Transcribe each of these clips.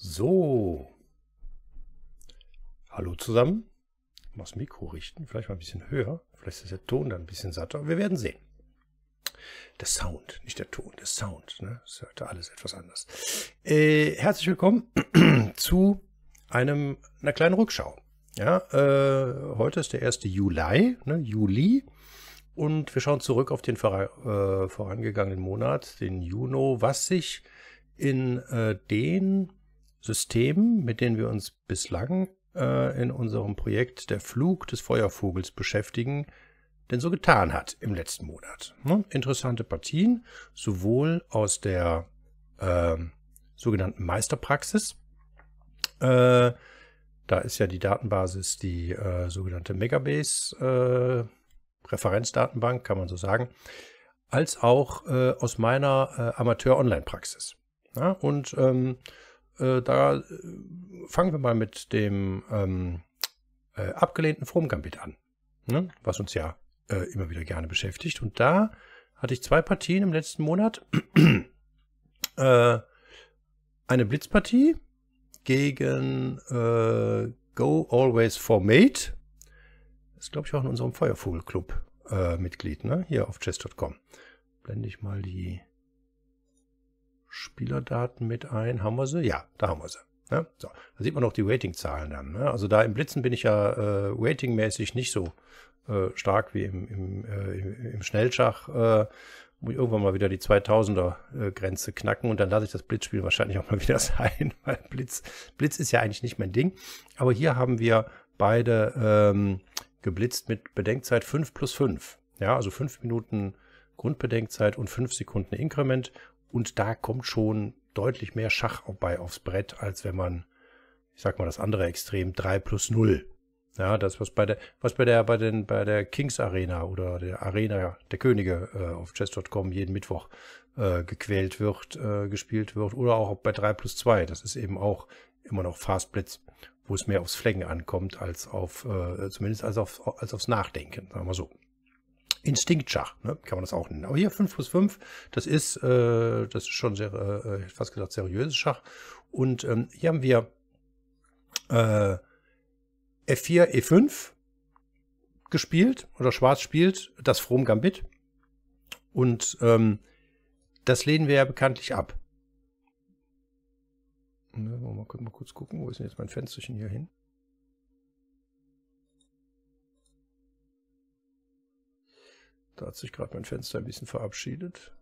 So. Hallo zusammen. Mal das Mikro richten, vielleicht mal ein bisschen höher. Vielleicht ist der Ton dann ein bisschen satter. Wir werden sehen. Der Sound, nicht der Ton, der Sound. Ne? Das ist heute alles etwas anders. Äh, herzlich willkommen zu einem, einer kleinen Rückschau. Ja, äh, heute ist der 1. Juli, ne, Juli. Und wir schauen zurück auf den vor, äh, vorangegangenen Monat, den Juno, was sich in äh, den Systemen, mit denen wir uns bislang äh, in unserem Projekt Der Flug des Feuervogels beschäftigen, denn so getan hat im letzten Monat. Ne? Interessante Partien, sowohl aus der äh, sogenannten Meisterpraxis, äh, da ist ja die Datenbasis die äh, sogenannte Megabase äh, Referenzdatenbank, kann man so sagen, als auch äh, aus meiner äh, Amateur-Online-Praxis. Ja, ne? und ähm, äh, da äh, fangen wir mal mit dem ähm, äh, abgelehnten Fromgambit an, ne? was uns ja äh, immer wieder gerne beschäftigt. Und da hatte ich zwei Partien im letzten Monat. Äh, eine Blitzpartie gegen äh, Go Always for Mate. Das ist, glaube ich, auch in unserem Feuervogelclub Mitglied, ne? hier auf chess.com. Blende ich mal die Spielerdaten mit ein. Haben wir sie? Ja, da haben wir sie. Ja, ne? so. Da sieht man auch die Rating-Zahlen dann. Ne? Also da im Blitzen bin ich ja äh, ratingmäßig nicht so äh, stark wie im, im, äh, im Schnellschach. Äh, muss ich irgendwann mal wieder die 2000er-Grenze äh, knacken und dann lasse ich das Blitzspiel wahrscheinlich auch mal wieder sein, weil Blitz, Blitz ist ja eigentlich nicht mein Ding. Aber hier haben wir beide ähm, geblitzt mit Bedenkzeit 5 plus 5. Ja, also 5 Minuten Grundbedenkzeit und 5 Sekunden Inkrement. Und da kommt schon deutlich mehr Schach bei aufs Brett, als wenn man, ich sag mal, das andere Extrem 3 plus 0. Ja, das, was bei der, was bei der, bei den, bei der Kings Arena oder der Arena der Könige äh, auf chess.com jeden Mittwoch äh, gequält wird, äh, gespielt wird, oder auch bei 3 plus 2. Das ist eben auch immer noch Fast Blitz, wo es mehr aufs Flecken ankommt, als auf, äh, zumindest als auf als aufs Nachdenken, sagen wir mal so. Instinktschach, ne? kann man das auch nennen. Aber hier 5 plus 5, das ist, äh, das ist schon sehr, äh, äh, fast gesagt, seriöses Schach. Und ähm, hier haben wir äh, F4, E5 gespielt oder Schwarz spielt das Frohm Gambit. Und ähm, das lehnen wir ja bekanntlich ab. Ne, mal, mal kurz gucken, wo ist denn jetzt mein Fensterchen hier hin? Da hat sich gerade mein Fenster ein bisschen verabschiedet.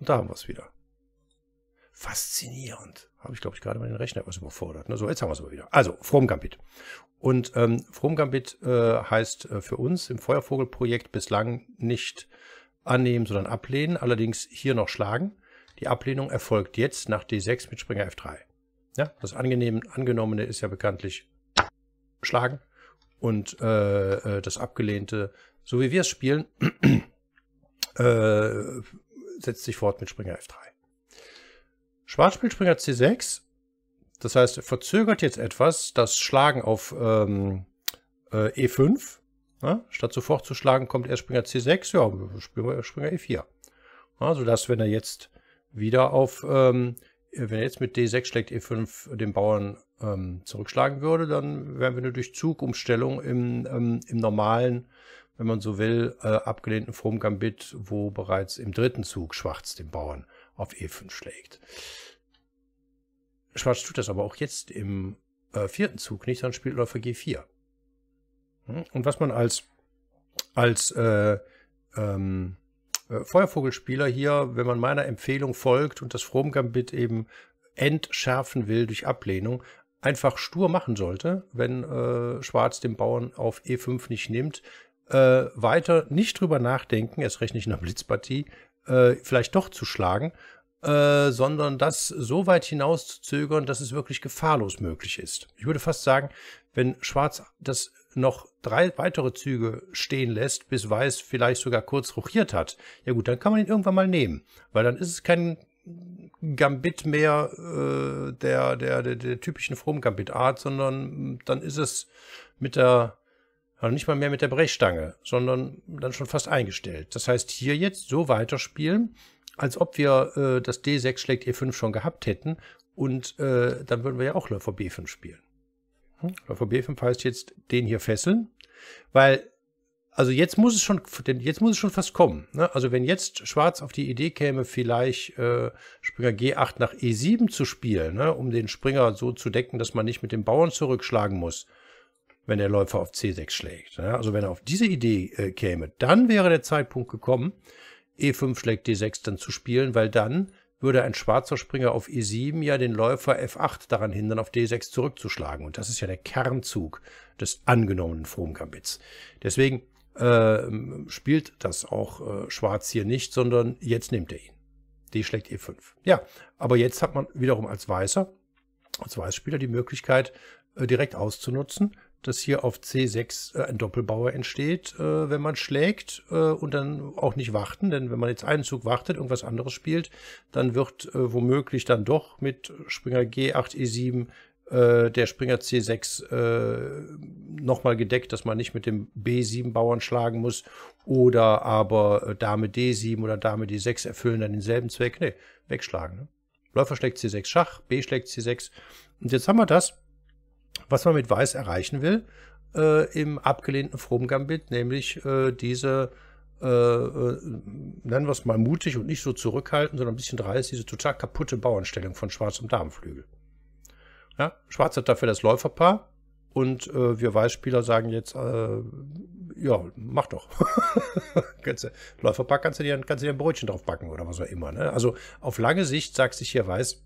Und da haben wir es wieder. Faszinierend. Habe ich, glaube ich, gerade meinen Rechner etwas überfordert. Ne? So, jetzt haben wir es aber wieder. Also, Fromgambit. Und ähm, From äh, heißt äh, für uns im Feuervogelprojekt bislang nicht annehmen, sondern ablehnen. Allerdings hier noch schlagen. Die Ablehnung erfolgt jetzt nach D6 mit Springer F3. Ja, das Angenehm, Angenommene ist ja bekanntlich schlagen und äh, äh, das Abgelehnte, so wie wir es spielen, äh, setzt sich fort mit Springer F3. Schwarz spielt Springer C6. Das heißt, er verzögert jetzt etwas das Schlagen auf ähm, äh, E5. Ja? Ne? Statt sofort zu schlagen, kommt er Springer C6, ja, Springer, Springer E4. Ja, dass, wenn er jetzt wieder auf, ähm, wenn er jetzt mit D6 schlägt, E5 den Bauern ähm, zurückschlagen würde, dann wären wir eine Durchzugumstellung im, ähm, im normalen, wenn man so will, äh, abgelehnten Fromgambit, wo bereits im dritten Zug Schwarz den Bauern auf E5 schlägt. Schwarz tut das aber auch jetzt im äh, vierten Zug nicht, sondern spielt Läufer G4. Hm? Und was man als, als äh, ähm, äh, Feuervogelspieler hier, wenn man meiner Empfehlung folgt und das Fromgambit eben entschärfen will durch Ablehnung, einfach stur machen sollte, wenn äh, Schwarz den Bauern auf E5 nicht nimmt, äh, weiter nicht drüber nachdenken, erst recht nicht in einer Blitzpartie, äh, vielleicht doch zu schlagen, äh, sondern das so weit hinaus zu zögern, dass es wirklich gefahrlos möglich ist. Ich würde fast sagen, wenn Schwarz das noch drei weitere Züge stehen lässt, bis Weiß vielleicht sogar kurz rochiert hat, ja gut, dann kann man ihn irgendwann mal nehmen, weil dann ist es kein Gambit mehr äh, der, der, der, der typischen From-Gambit-Art, sondern dann ist es mit der, also nicht mal mehr mit der Brechstange, sondern dann schon fast eingestellt. Das heißt, hier jetzt so weiterspielen, als ob wir äh, das D6 schlägt E5 schon gehabt hätten und äh, dann würden wir ja auch Läufer B5 spielen. Hm? Läufer B5 heißt jetzt den hier fesseln, weil also jetzt muss es schon, denn jetzt muss es schon fast kommen. Ne? Also wenn jetzt Schwarz auf die Idee käme, vielleicht äh, Springer G8 nach E7 zu spielen, ne? um den Springer so zu decken, dass man nicht mit dem Bauern zurückschlagen muss, wenn der Läufer auf C6 schlägt. Ne? Also wenn er auf diese Idee äh, käme, dann wäre der Zeitpunkt gekommen, E5 schlägt D6 dann zu spielen, weil dann würde ein schwarzer Springer auf E7 ja den Läufer F8 daran hindern, auf D6 zurückzuschlagen. Und das ist ja der Kernzug des angenommenen Frohmgambits. Deswegen ähm, spielt das auch äh, Schwarz hier nicht, sondern jetzt nimmt er ihn. D schlägt E5. Ja, aber jetzt hat man wiederum als Weißer, als Weißspieler die Möglichkeit, äh, direkt auszunutzen, dass hier auf C6 äh, ein Doppelbauer entsteht, äh, wenn man schlägt äh, und dann auch nicht warten, denn wenn man jetzt einen Zug wartet, irgendwas anderes spielt, dann wird womöglich dann doch mit Springer G8, E7 äh, der Springer C6 äh, nochmal gedeckt, dass man nicht mit dem B7-Bauern schlagen muss oder aber äh, Dame D7 oder Dame D6 erfüllen dann denselben Zweck. Nee, wegschlagen. Ne? Läufer schlägt C6 Schach, B schlägt C6. Und jetzt haben wir das, was man mit Weiß erreichen will, äh, im abgelehnten Frohmgambit, nämlich äh, diese, äh, äh nennen wir es mal mutig und nicht so zurückhaltend, sondern ein bisschen dreist, diese total kaputte Bauernstellung von Schwarz und Damenflügel. Ja? Schwarz hat dafür das Läuferpaar und äh, wir Weißspieler sagen jetzt, äh, ja, mach doch. kannst du, Läuferpaar kannst du, dir, kannst du dir ein Brötchen drauf backen oder was auch immer. Ne? Also auf lange Sicht sagt sich hier Weiß,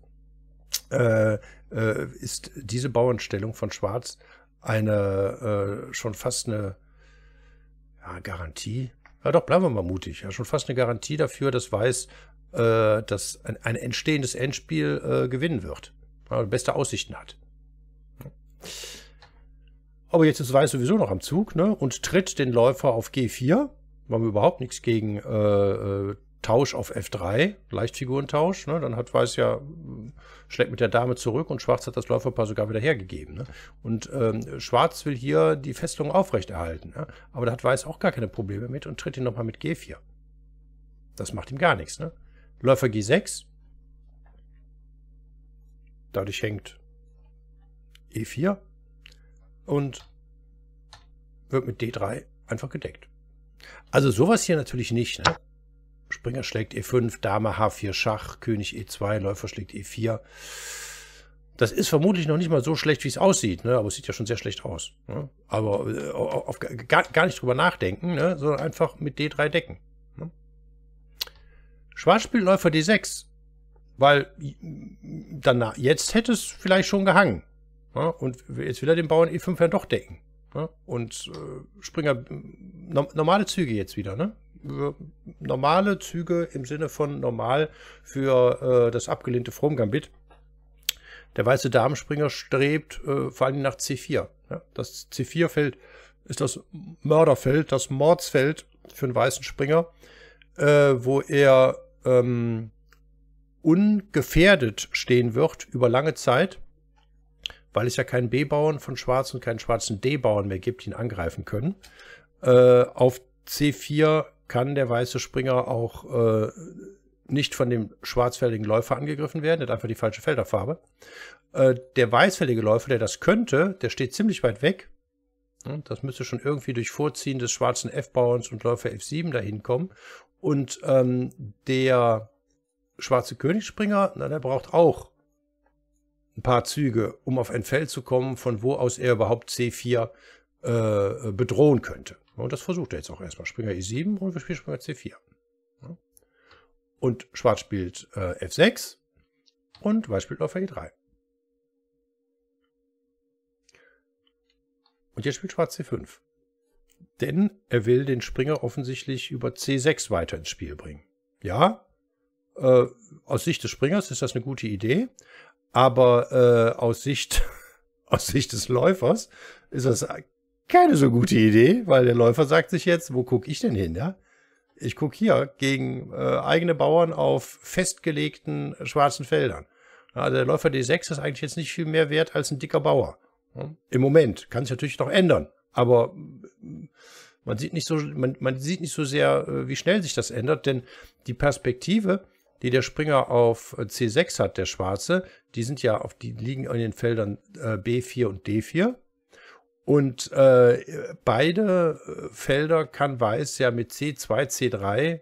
äh, äh, ist diese Bauernstellung von Schwarz eine äh, schon fast eine ja, Garantie. Ja doch, bleiben wir mal mutig. Ja, schon fast eine Garantie dafür, dass Weiß äh, dass ein, ein entstehendes Endspiel äh, gewinnen wird ja, beste Aussichten hat. Aber jetzt ist Weiß sowieso noch am Zug ne, und tritt den Läufer auf G4. Wir haben überhaupt nichts gegen äh, äh Tausch auf F3, Leichtfigurentausch. Ne? Dann hat Weiß ja, äh, schlägt mit der Dame zurück und Schwarz hat das Läuferpaar sogar wieder hergegeben. Ne? Und ähm, Schwarz will hier die Festung aufrechterhalten. Ne? Aber da hat Weiß auch gar keine Probleme mit und tritt ihn nochmal mit G4. Das macht ihm gar nichts. Ne? Läufer G6, Dadurch hängt E4 und wird mit D3 einfach gedeckt. Also sowas hier natürlich nicht. Ne? Springer schlägt E5, Dame H4 Schach, König E2, Läufer schlägt E4. Das ist vermutlich noch nicht mal so schlecht, wie es aussieht, ne? aber es sieht ja schon sehr schlecht aus. Ne? Aber äh, auf, gar, gar, nicht drüber nachdenken, ne? sondern einfach mit D3 decken. Ne? Schwarz spielt Läufer D6. Weil danach, jetzt hätte es vielleicht schon gehangen. Ja, ne? und jetzt will er den Bauern E5 ja doch decken. Ja, ne? und äh, Springer, mm, no, normale Züge jetzt wieder, ne? Normale Züge im Sinne von normal für äh, das abgelehnte Fromgambit. Der weiße Damenspringer strebt äh, vor allem nach C4. Ja, das C4-Feld ist das Mörderfeld, das Mordsfeld für einen weißen Springer, äh, wo er ähm, ungefährdet stehen wird über lange Zeit, weil es ja keinen B-Bauern von Schwarz und keinen schwarzen D-Bauern mehr gibt, die ihn angreifen können. Äh, auf C4 kann der weiße Springer auch äh, nicht von dem schwarzfälligen Läufer angegriffen werden, der hat einfach die falsche Felderfarbe. Äh, der weißfällige Läufer, der das könnte, der steht ziemlich weit weg. Das müsste schon irgendwie durch Vorziehen des schwarzen F-Bauerns und Läufer F7 dahin kommen. Und ähm, der schwarze Königsspringer, na, der braucht auch ein paar Züge, um auf ein Feld zu kommen, von wo aus er überhaupt C4 äh, bedrohen könnte. Und das versucht er jetzt auch erstmal. Springer E7 und wir spielen Springer C4. Und Schwarz spielt äh, F6 und Weiß spielt Läufer E3. Und jetzt spielt Schwarz C5. Denn er will den Springer offensichtlich über C6 weiter ins Spiel bringen. Ja, äh, aus Sicht des Springers ist das eine gute Idee, aber äh, aus, Sicht, aus Sicht des Läufers ist das keine so gute Idee, weil der Läufer sagt sich jetzt, wo gucke ich denn hin, ja? Ich gucke hier gegen äh, eigene Bauern auf festgelegten schwarzen Feldern. Also der Läufer D6 ist eigentlich jetzt nicht viel mehr wert als ein dicker Bauer. Hm? Im Moment kann es natürlich noch ändern, aber äh, man sieht nicht so, man, man sieht nicht so sehr, äh, wie schnell sich das ändert, denn die Perspektive die der Springer auf äh, C6 hat, der schwarze, die sind ja auf, die liegen in den Feldern äh, B4 und D4. Und äh, beide äh, Felder kann Weiß ja mit C2, C3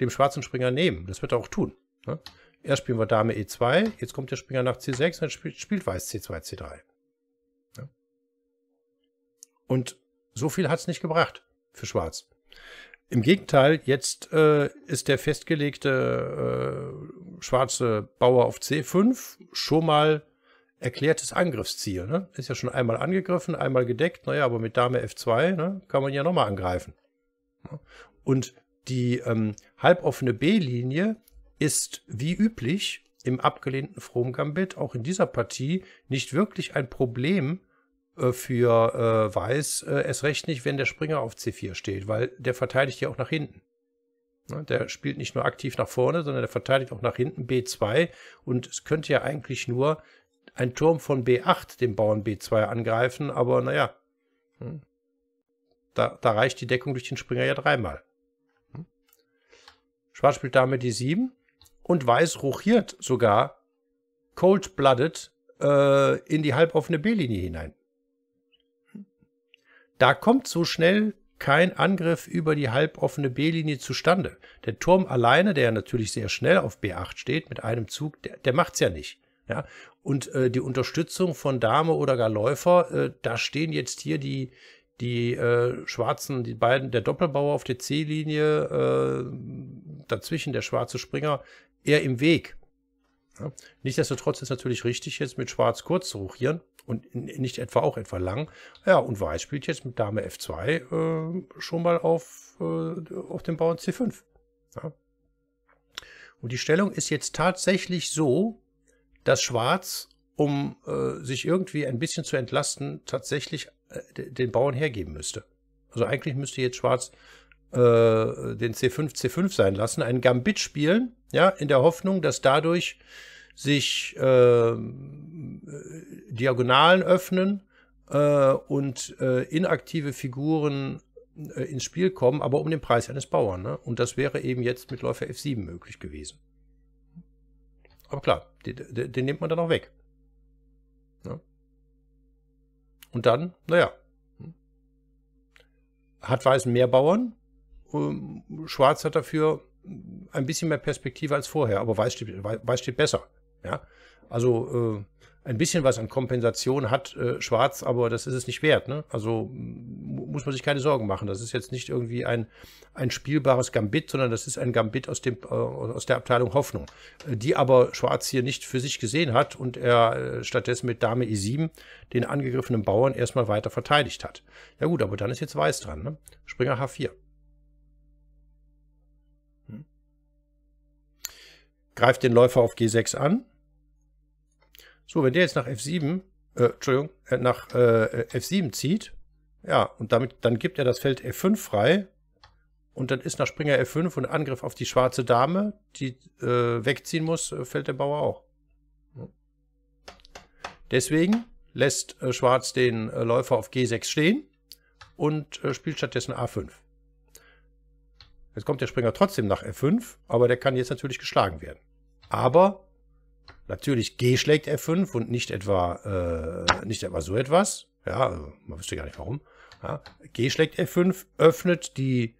dem schwarzen Springer nehmen. Das wird er auch tun. Ne? Erst spielen wir Dame E2, jetzt kommt der Springer nach C6 und dann spielt, spielt Weiß C2, C3. Ja? Und so viel hat es nicht gebracht für Schwarz. Im Gegenteil, jetzt äh, ist der festgelegte äh, schwarze Bauer auf C5 schon mal erklärtes Angriffsziel. Ne? Ist ja schon einmal angegriffen, einmal gedeckt. Naja, aber mit Dame F2 ne, kann man ja nochmal angreifen. Und die ähm, halboffene B-Linie ist wie üblich im abgelehnten Frohn Gambit auch in dieser Partie nicht wirklich ein Problem äh, für äh, Weiß äh, erst recht nicht, wenn der Springer auf C4 steht, weil der verteidigt ja auch nach hinten. Ne? Der spielt nicht nur aktiv nach vorne, sondern der verteidigt auch nach hinten B2 und es könnte ja eigentlich nur ein Turm von B8 den Bauern B2 angreifen, aber naja, hm. da, da reicht die Deckung durch den Springer ja dreimal. Hm. Schwarz spielt damit die 7 und Weiß ruchiert sogar cold-blooded äh, in die halboffene B-Linie hinein. Da kommt so schnell kein Angriff über die halboffene B-Linie zustande. Der Turm alleine, der natürlich sehr schnell auf B8 steht, mit einem Zug, der, der es ja nicht. Ja? Und äh, die Unterstützung von Dame oder gar Läufer, äh, da stehen jetzt hier die, die äh, schwarzen, die beiden, der Doppelbauer auf der C-Linie, äh, dazwischen der schwarze Springer, eher im Weg. Ja? Nichtsdestotrotz ist natürlich richtig, jetzt mit Schwarz kurz zu ruchieren und nicht etwa auch etwa lang. Ja, und Weiß spielt jetzt mit Dame F2 äh, schon mal auf, äh, auf dem Bauern C5. Ja. Und die Stellung ist jetzt tatsächlich so, dass Schwarz, um äh, sich irgendwie ein bisschen zu entlasten, tatsächlich äh, den Bauern hergeben müsste. Also eigentlich müsste jetzt Schwarz äh, den C5 C5 sein lassen, einen Gambit spielen, ja, in der Hoffnung, dass dadurch sich ähm, äh, Diagonalen öffnen äh, und äh, inaktive Figuren äh, ins Spiel kommen, aber um den Preis eines Bauern. Ne? Und das wäre eben jetzt mit Läufer F7 möglich gewesen. Aber klar, den, den nimmt man dann auch weg. Ne? Und dann, naja, hat Weiß mehr Bauern, ähm, Schwarz hat dafür ein bisschen mehr Perspektive als vorher, aber Weiß steht, Weiß steht besser. Ja? Also äh, ein bisschen was an Kompensation hat äh, Schwarz, aber das ist es nicht wert. Ne? Also muss man sich keine Sorgen machen. Das ist jetzt nicht irgendwie ein, ein spielbares Gambit, sondern das ist ein Gambit aus, dem, äh, aus der Abteilung Hoffnung, äh, die aber Schwarz hier nicht für sich gesehen hat und er äh, stattdessen mit Dame E7 den angegriffenen Bauern erstmal weiter verteidigt hat. Ja gut, aber dann ist jetzt Weiß dran. Ne? Springer H4. Hm? Greift den Läufer auf G6 an, so, wenn der jetzt nach F7, äh, Entschuldigung, äh, nach äh, F7 zieht, ja, und damit, dann gibt er das Feld F5 frei. Und dann ist nach Springer F5 und Angriff auf die schwarze Dame, die äh, wegziehen muss, äh, fällt der Bauer auch. Deswegen lässt äh, Schwarz den äh, Läufer auf G6 stehen und äh, spielt stattdessen A5. Jetzt kommt der Springer trotzdem nach F5, aber der kann jetzt natürlich geschlagen werden. Aber Natürlich G schlägt F5 und nicht etwa, äh, nicht etwa so etwas. Ja, also, man wüsste gar nicht warum. Ja, G schlägt F5, öffnet die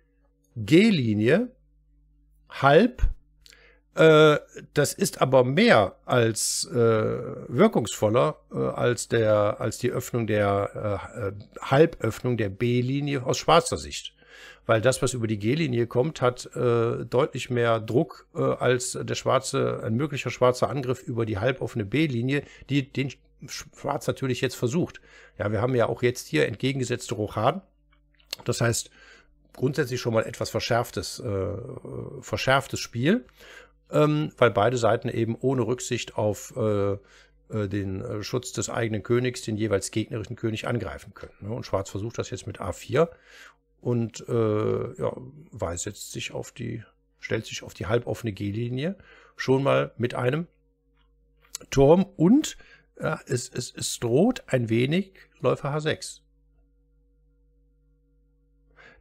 G-Linie halb. Äh, das ist aber mehr als äh, wirkungsvoller äh, als, der, als die Öffnung der äh, äh Halböffnung der B-Linie aus schwarzer Sicht weil das, was über die G-Linie kommt, hat äh, deutlich mehr Druck äh, als der schwarze, ein möglicher schwarzer Angriff über die halboffene B-Linie, die den Schwarz natürlich jetzt versucht. Ja, wir haben ja auch jetzt hier entgegengesetzte Rochaden. Das heißt, grundsätzlich schon mal etwas verschärftes, äh, verschärftes Spiel, ähm, weil beide Seiten eben ohne Rücksicht auf äh, äh den äh, Schutz des eigenen Königs, den jeweils gegnerischen König angreifen können. Ne? Und Schwarz versucht das jetzt mit A4 und äh, ja, Weiß setzt sich auf die, stellt sich auf die halboffene G-Linie schon mal mit einem Turm und ja, es, es, es droht ein wenig Läufer H6.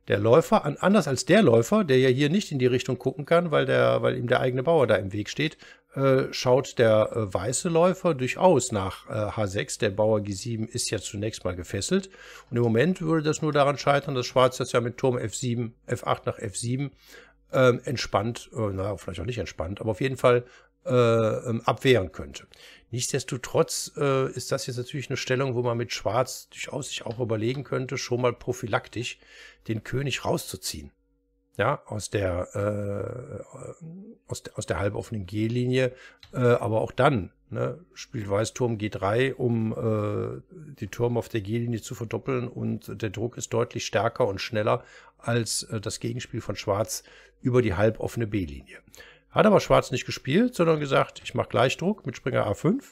Der Läufer, anders als der Läufer, der ja hier nicht in die Richtung gucken kann, weil, der, weil ihm der eigene Bauer da im Weg steht, äh, schaut der äh, weiße Läufer durchaus nach äh, H6. Der Bauer G7 ist ja zunächst mal gefesselt. Und im Moment würde das nur daran scheitern, dass Schwarz das ja mit Turm F7, F8 nach F7 ähm, entspannt, äh, naja, vielleicht auch nicht entspannt, aber auf jeden Fall äh, ähm, abwehren könnte. Nichtsdestotrotz äh, ist das jetzt natürlich eine Stellung, wo man mit Schwarz durchaus sich auch überlegen könnte, schon mal prophylaktisch den König rauszuziehen ja, aus der, äh, aus, der, aus der halboffenen G-Linie. Äh, aber auch dann ne, spielt Weiß Turm G3, um äh, die Turm auf der G-Linie zu verdoppeln und der Druck ist deutlich stärker und schneller als äh, das Gegenspiel von Schwarz über die halboffene B-Linie. Hat aber Schwarz nicht gespielt, sondern gesagt, ich mache Gleichdruck mit Springer A5.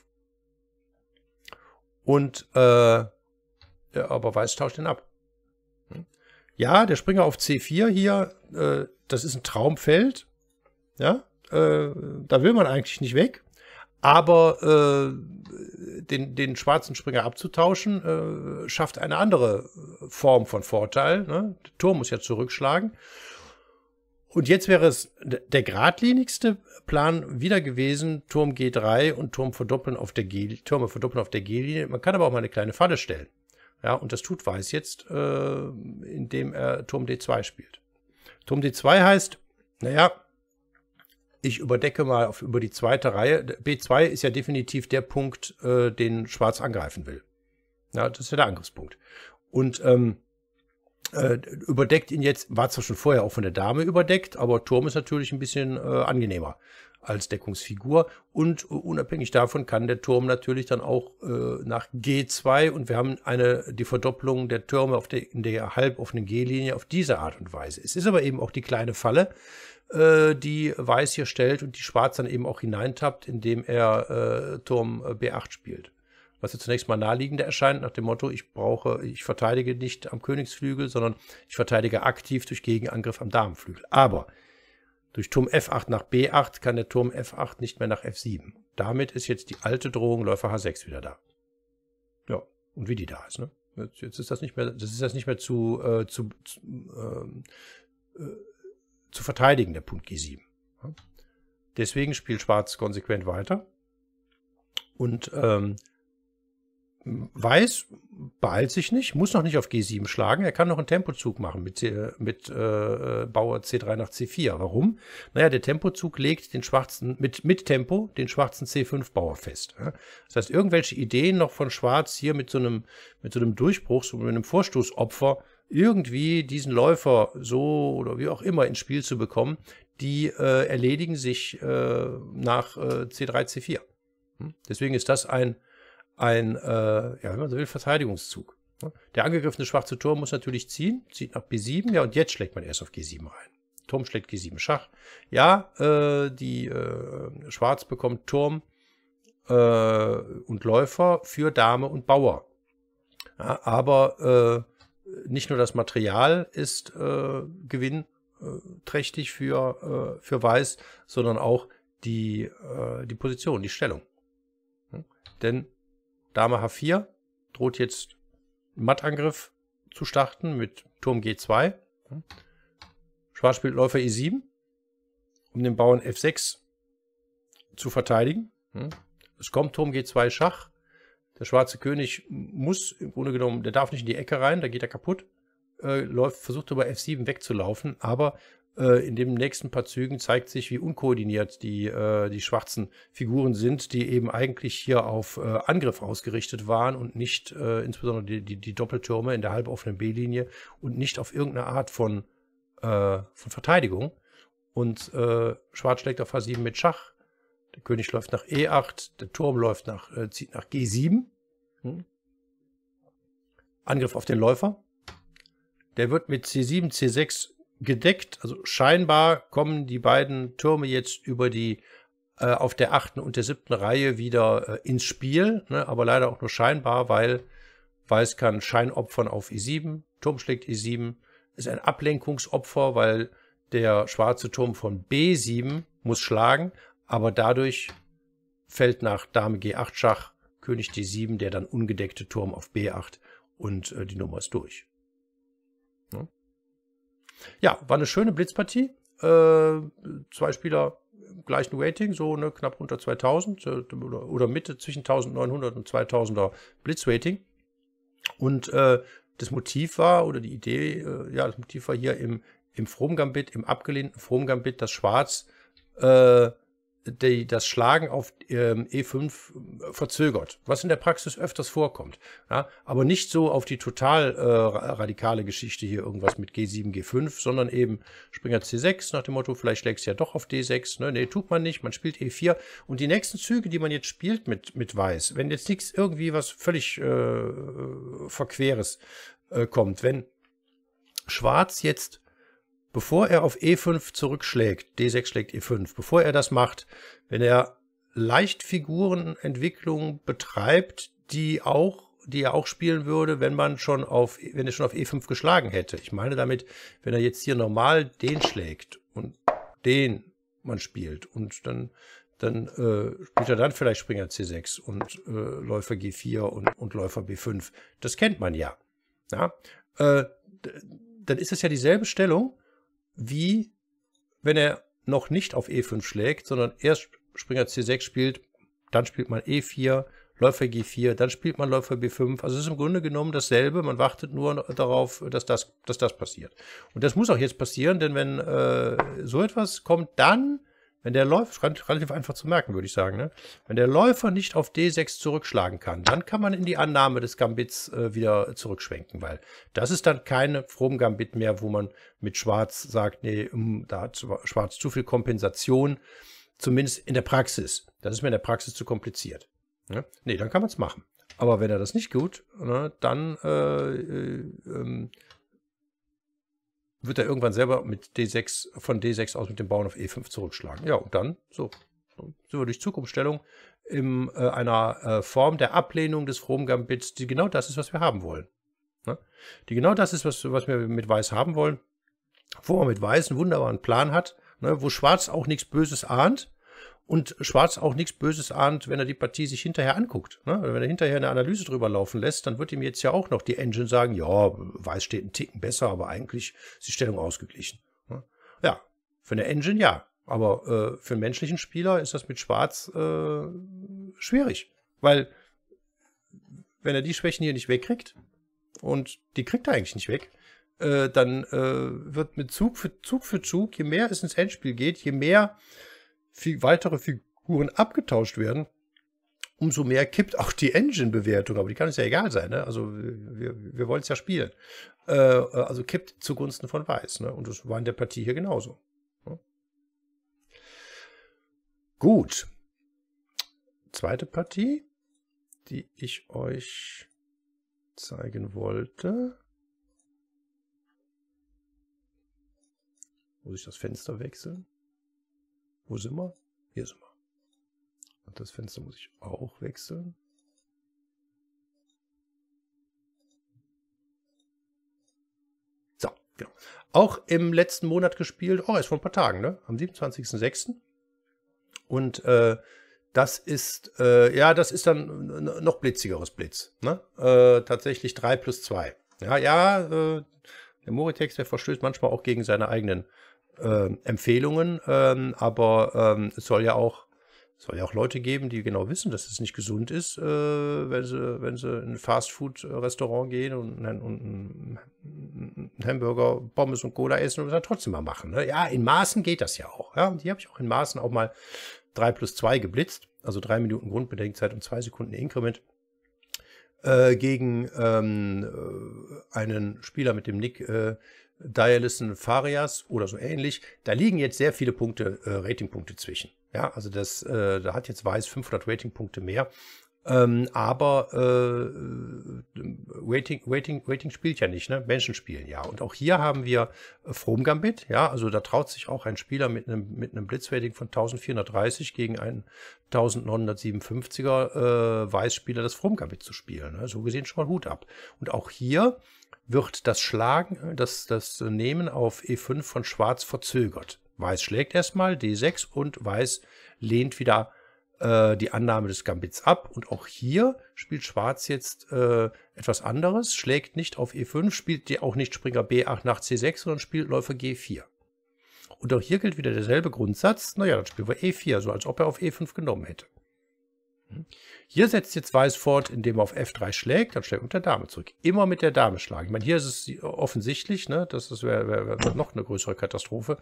Und äh, ja, aber Weiß tauscht ihn ab ja, der Springer auf C4 hier, äh, das ist ein Traumfeld. Ja, äh, da will man eigentlich nicht weg. Aber äh, den, den schwarzen Springer abzutauschen, äh, schafft eine andere Form von Vorteil. Ne? Der Turm muss ja zurückschlagen. Und jetzt wäre es der geradlinigste Plan wieder gewesen, Turm G3 und Turm verdoppeln auf der G, Türme verdoppeln auf der G-Linie. Man kann aber auch mal eine kleine Falle stellen. Ja, und das tut Weiß jetzt, äh, indem er Turm D2 spielt. Turm D2 heißt, naja, ich überdecke mal auf, über die zweite Reihe. B2 ist ja definitiv der Punkt, äh, den Schwarz angreifen will. Ja, das ist ja der Angriffspunkt. Und ähm, äh, überdeckt ihn jetzt, war zwar schon vorher auch von der Dame überdeckt, aber Turm ist natürlich ein bisschen äh, angenehmer als Deckungsfigur. Und äh, unabhängig davon kann der Turm natürlich dann auch äh, nach G2 und wir haben eine, die Verdopplung der Türme auf der, in der halboffenen G-Linie auf diese Art und Weise. Es ist aber eben auch die kleine Falle, äh, die Weiß hier stellt und die Schwarz dann eben auch hineintappt, indem er äh, Turm äh, B8 spielt. Was ja zunächst mal naheliegender erscheint, nach dem Motto, ich brauche, ich verteidige nicht am Königsflügel, sondern ich verteidige aktiv durch Gegenangriff am Damenflügel. Aber durch Turm F8 nach B8 kann der Turm F8 nicht mehr nach F7. Damit ist jetzt die alte Drohung Läufer H6 wieder da. Ja, und wie die da ist, ne? Jetzt, jetzt ist das nicht mehr, das ist das nicht mehr zu, äh, zu, zu, ähm, äh, zu verteidigen, der Punkt G7. Deswegen spielt Schwarz konsequent weiter. Und ähm, weiß, beeilt sich nicht, muss noch nicht auf G7 schlagen. Er kann noch einen Tempozug machen mit, mit äh, Bauer C3 nach C4. Warum? Naja, der Tempozug legt den schwarzen, mit, mit Tempo den schwarzen C5-Bauer fest. Das heißt, irgendwelche Ideen noch von Schwarz hier mit so einem, mit so einem Durchbruch, so mit einem Vorstoßopfer, irgendwie diesen Läufer so oder wie auch immer ins Spiel zu bekommen, die äh, erledigen sich äh, nach C3, äh, C4. Hm? Deswegen ist das ein ein, äh, ja, wenn man so will, Verteidigungszug. Ne? Der angegriffene schwarze Turm muss natürlich ziehen, zieht nach B7, ja, und jetzt schlägt man erst auf G7 ein. Turm schlägt G7 Schach. Ja, äh, die äh, Schwarz bekommt Turm äh, und Läufer für Dame und Bauer. Ja, aber äh, nicht nur das Material ist äh, gewinnträchtig für, äh, für Weiß, sondern auch die, die Position, die Stellung. Hm? Denn Dame H4 droht jetzt Mattangriff zu starten mit Turm G2. Schwarz spielt Läufer E7, um den Bauern F6 zu verteidigen. Es kommt Turm G2 Schach. Der schwarze König muss im Grunde genommen, der darf nicht in die Ecke rein, da geht er kaputt. Äh, läuft, versucht über F7 wegzulaufen, aber äh, in den nächsten paar Zügen zeigt sich, wie unkoordiniert die, äh, die schwarzen Figuren sind, die eben eigentlich hier auf äh, Angriff ausgerichtet waren und nicht, äh, insbesondere die, die, die, Doppeltürme in der halboffenen B-Linie und nicht auf irgendeine Art von, äh, von Verteidigung. Und äh, Schwarz schlägt auf H7 mit Schach. Der König läuft nach E8, der Turm läuft nach, zieht nach G7. Hm? Angriff auf den Läufer. Der wird mit C7, C6 gedeckt. Also scheinbar kommen die beiden Türme jetzt über die äh, auf der achten und der siebten Reihe wieder äh, ins Spiel, ne? aber leider auch nur scheinbar, weil Weiß kann Scheinopfern auf E7, Turm schlägt E7, ist ein Ablenkungsopfer, weil der schwarze Turm von B7 muss schlagen, aber dadurch fällt nach Dame G8 Schach König D7, der dann ungedeckte Turm auf B8 und äh, die Nummer ist durch. Ja, war eine schöne Blitzpartie. Äh, zwei Spieler im gleichen Rating, so ne, knapp unter 2000 äh, oder, oder, Mitte zwischen 1900 und 2000er Blitzrating. Und äh, das Motiv war, oder die Idee, äh, ja, das Motiv war hier im, im Frohmgambit, im abgelehnten Frohmgambit, das Schwarz Äh, die, das Schlagen auf ähm, E5 äh, verzögert, was in der Praxis öfters vorkommt. Ja? Aber nicht so auf die total äh, radikale Geschichte hier irgendwas mit G7, G5, sondern eben Springer C6 nach dem Motto, vielleicht schlägst du ja doch auf D6. Ne, nee, tut man nicht, man spielt E4. Und die nächsten Züge, die man jetzt spielt mit, mit Weiß, wenn jetzt nichts irgendwie was völlig äh, äh Verqueres äh, kommt, wenn Schwarz jetzt bevor er auf E5 zurückschlägt, D6 schlägt E5, bevor er das macht, wenn er leicht Figurenentwicklung betreibt, die auch die er auch spielen würde, wenn man schon auf, wenn er schon auf E5 geschlagen hätte. Ich meine damit, wenn er jetzt hier normal den schlägt und den man spielt und dann dann äh, spielt er dann vielleicht Springer C6 und äh, Läufer G4 und, und Läufer B5. Das kennt man ja. ja? Äh, dann ist es ja dieselbe Stellung, wie wenn er noch nicht auf E5 schlägt, sondern erst Springer C6 spielt, dann spielt man E4, Läufer G4, dann spielt man Läufer B5. Also es ist im Grunde genommen dasselbe. Man wartet nur darauf, dass das, dass das passiert. Und das muss auch jetzt passieren, denn wenn äh, so etwas kommt, dann wenn der Läufer, relativ einfach zu merken, würde ich sagen, ne? wenn der Läufer nicht auf D6 zurückschlagen kann, dann kann man in die Annahme des Gambits äh, wieder zurückschwenken, weil das ist dann keine fromm Gambit mehr, wo man mit Schwarz sagt, nee, hm, da hat Schwarz zu viel Kompensation, zumindest in der Praxis. Das ist mir in der Praxis zu kompliziert. Ne? Nee, dann kann man es machen. Aber wenn er das nicht tut, ne, dann äh, äh, ähm, wird er irgendwann selber mit D6, von D6 aus mit dem Bauern auf E5 zurückschlagen. Ja, und dann, so, sind wir durch Zukunftsstellung in äh, einer äh, Form der Ablehnung des frohen die genau das ist, was wir haben wollen. Ne? Die genau das ist, was, was wir mit Weiß haben wollen. Wo man mit Weiß einen wunderbaren Plan hat, ne? wo Schwarz auch nichts Böses ahnt, und Schwarz auch nichts Böses ahnt, wenn er die Partie sich hinterher anguckt. Ne? Wenn er hinterher eine Analyse drüber laufen lässt, dann wird ihm jetzt ja auch noch die Engine sagen, ja, Weiß steht einen Ticken besser, aber eigentlich ist die Stellung ausgeglichen. Ne? Ja, für eine Engine ja, aber äh, für einen menschlichen Spieler ist das mit Schwarz äh, schwierig, weil wenn er die Schwächen hier nicht wegkriegt, und die kriegt er eigentlich nicht weg, äh, dann äh, wird mit Zug für, Zug für Zug, je mehr es ins Endspiel geht, je mehr weitere Figuren abgetauscht werden, umso mehr kippt auch die Engine-Bewertung. Aber die kann es ja egal sein. Ne? Also wir, wir wollen es ja spielen. Äh, äh, also kippt zugunsten von Weiß. Ne? Und das war in der Partie hier genauso. Ne? Gut. Zweite Partie, die ich euch zeigen wollte. Muss ich das Fenster wechseln? Wo sind wir? Hier sind wir. Und das Fenster muss ich auch wechseln. So, genau. Auch im letzten Monat gespielt. Oh, ist vor ein paar Tagen, ne? Am 27.06. Und äh, das ist, äh, ja, das ist dann noch blitzigeres Blitz. Ne? Äh, tatsächlich 3 plus 2. Ja, ja, äh, der Moritex, der verstößt manchmal auch gegen seine eigenen äh, Empfehlungen, ähm, aber ähm, es soll ja auch soll ja auch Leute geben, die genau wissen, dass es nicht gesund ist, äh, wenn sie wenn sie in ein Fastfood-Restaurant gehen und, und, und einen Hamburger, Pommes und Cola essen und das dann trotzdem mal machen. Ne? Ja, in Maßen geht das ja auch. Ja, und die habe ich auch in Maßen auch mal 3 plus 2 geblitzt, also 3 Minuten Grundbedenkzeit und 2 Sekunden Increment äh, gegen ähm, äh, einen Spieler mit dem Nick äh, Dialyson Farias oder so ähnlich. Da liegen jetzt sehr viele Punkte, äh, Ratingpunkte zwischen. Ja, also das, äh, da hat jetzt Weiß 500 Ratingpunkte mehr. Ähm, aber äh, Rating, Rating, Rating spielt ja nicht, ne? Menschen spielen ja. Und auch hier haben wir äh, From Gambit, ja, also da traut sich auch ein Spieler mit einem, mit einem Blitzrating von 1430 gegen einen 1957er äh, Weißspieler das From Gambit zu spielen. Ne? So gesehen schon mal Hut ab. Und auch hier wird das Schlagen, äh, das, das Nehmen auf E5 von Schwarz verzögert. Weiß schlägt erstmal D6 und Weiß lehnt wieder äh, die Annahme des Gambits ab. Und auch hier spielt Schwarz jetzt äh, etwas anderes, schlägt nicht auf E5, spielt auch nicht Springer B8 nach C6, sondern spielt Läufer G4. Und auch hier gilt wieder derselbe Grundsatz. Naja, dann spielen wir E4, so als ob er auf E5 genommen hätte. Hm? Hier setzt jetzt Weiß fort, indem er auf F3 schlägt, dann schlägt er mit der Dame zurück. Immer mit der Dame schlagen. Ich meine, hier ist es offensichtlich, ne, das wäre wär, wär noch eine größere Katastrophe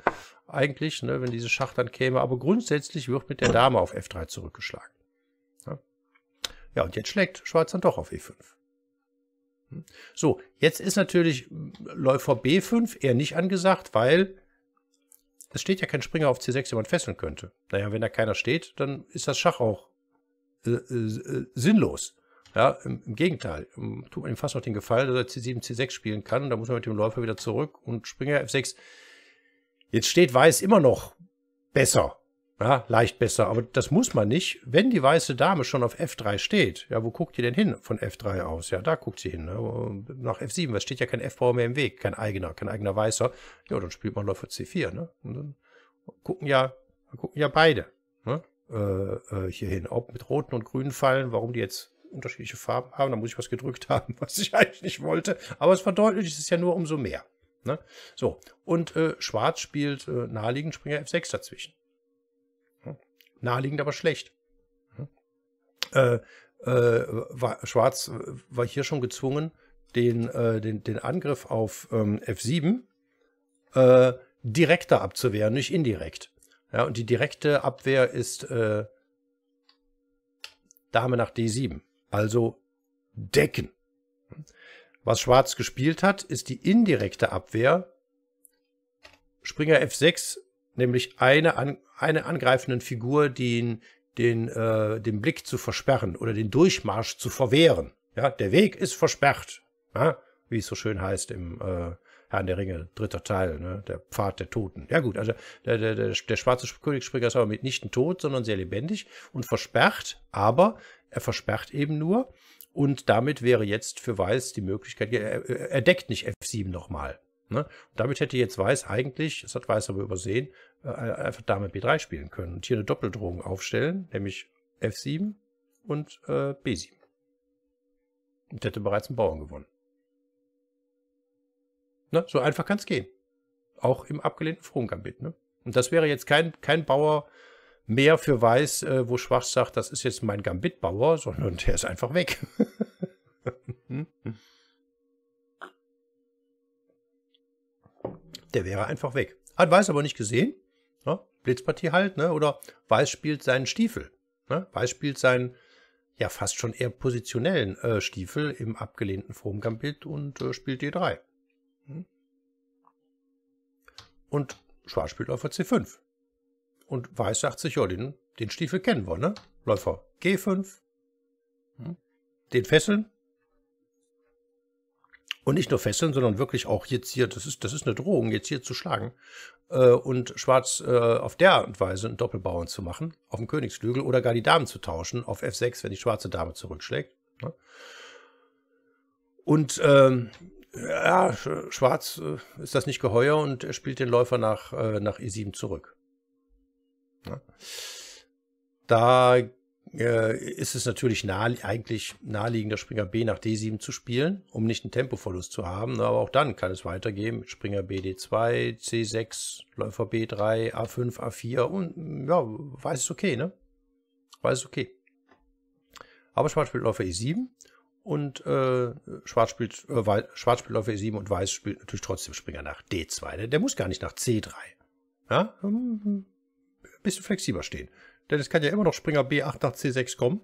eigentlich, ne, wenn diese Schach dann käme. Aber grundsätzlich wird mit der Dame auf F3 zurückgeschlagen. Ja, ja und jetzt schlägt Schwarz dann doch auf E5. Hm? So, jetzt ist natürlich äh, Läufer B5 eher nicht angesagt, weil es steht ja kein Springer auf C6, den man fesseln könnte. Naja, wenn da keiner steht, dann ist das Schach auch äh, äh, sinnlos. Ja, im, im, Gegenteil, ähm, tut man ihm fast noch den Gefallen, dass er C7, C6 spielen kann. Da muss man mit dem Läufer wieder zurück und Springer F6. Jetzt steht Weiß immer noch besser. Ja, leicht besser, aber das muss man nicht, wenn die weiße Dame schon auf F3 steht. Ja, wo guckt die denn hin von F3 aus? Ja, da guckt sie hin. Ne? Nach F7, da steht ja kein F-Bauer mehr im Weg, kein eigener, kein eigener Weißer. Ja, dann spielt man Läufer C4. Ne? Und dann gucken ja, gucken ja beide. Ne? äh, äh hierhin. Ob mit roten und grünen Pfeilen, warum die jetzt unterschiedliche Farben haben, da muss ich was gedrückt haben, was ich eigentlich nicht wollte. Aber es verdeutlicht es ja nur umso mehr. Ne? So, und äh, Schwarz spielt äh, naheliegend Springer F6 dazwischen. Hm? Naheliegend, aber schlecht. Hm? Äh, äh war, Schwarz äh, war hier schon gezwungen, den, den, den Angriff auf ähm, F7 direkter abzuwehren, nicht indirekt. Ja, und die direkte Abwehr ist äh, Dame nach D7. Also decken. Was Schwarz gespielt hat, ist die indirekte Abwehr. Springer F6, nämlich eine, an, eine angreifenden Figur, den, den, äh, den Blick zu versperren oder den Durchmarsch zu verwehren. Ja, der Weg ist versperrt, ja, wie es so schön heißt im, äh, Herrn der Ringe, dritter Teil, ne? der Pfad der Toten. Ja gut, also der, der, der, der schwarze Königsspringer ist aber mitnichten tot, sondern sehr lebendig und versperrt, aber er versperrt eben nur. Und damit wäre jetzt für Weiß die Möglichkeit, er, er deckt nicht F7 nochmal. Ne? damit hätte jetzt Weiß eigentlich, das hat Weiß aber übersehen, äh, einfach Dame B3 spielen können und hier eine Doppeldrohung aufstellen, nämlich F7 und äh, B7. Und hätte bereits einen Bauern gewonnen. Ne? So einfach kann es gehen. Auch im abgelehnten Frogengambit. Ne? Und das wäre jetzt kein, kein Bauer mehr für Weiß, äh, wo Schwach sagt, das ist jetzt mein Gambit-Bauer, sondern der ist einfach weg. Hm? der wäre einfach weg. Hat Weiß aber nicht gesehen. Ne? Blitzpartie halt, ne? Oder Weiß spielt seinen Stiefel. Ne? Weiß spielt seinen, ja, fast schon eher positionellen äh, Stiefel im abgelehnten Fromgambit und äh, spielt D3. Und Schwarz spielt Läufer C5. Und Weiß sagt sich, ja, den, den Stiefel kennen wir, ne? Läufer G5. Hm. Den fesseln. Und nicht nur fesseln, sondern wirklich auch jetzt hier, das ist, das ist eine Drohung, jetzt hier zu schlagen. Äh, und Schwarz äh, auf der Art und Weise einen Doppelbauern zu machen, auf dem Königsflügel oder gar die Damen zu tauschen, auf F6, wenn die schwarze Dame zurückschlägt. Ne? Und ähm, ja, Schwarz äh, ist das nicht geheuer und er spielt den Läufer nach, äh, nach E7 zurück. Da äh, ist es natürlich nahe, eigentlich naheliegender, Springer B nach D7 zu spielen, um nicht einen Tempoverlust zu haben. Aber auch dann kann es weitergehen mit Springer B D2, C6, Läufer B3, A5, A4 und ja, weiß ist okay, ne? Weiß ist okay. Aber Schwarz spielt Läufer E7 und äh, Schwarz, spielt, äh, Schwarz spielt auf E7 und Weiß spielt natürlich trotzdem Springer nach D2. Der, der muss gar nicht nach C3. Ja? Ein hm, hm. bisschen flexibler stehen. Denn es kann ja immer noch Springer B8 nach C6 kommen.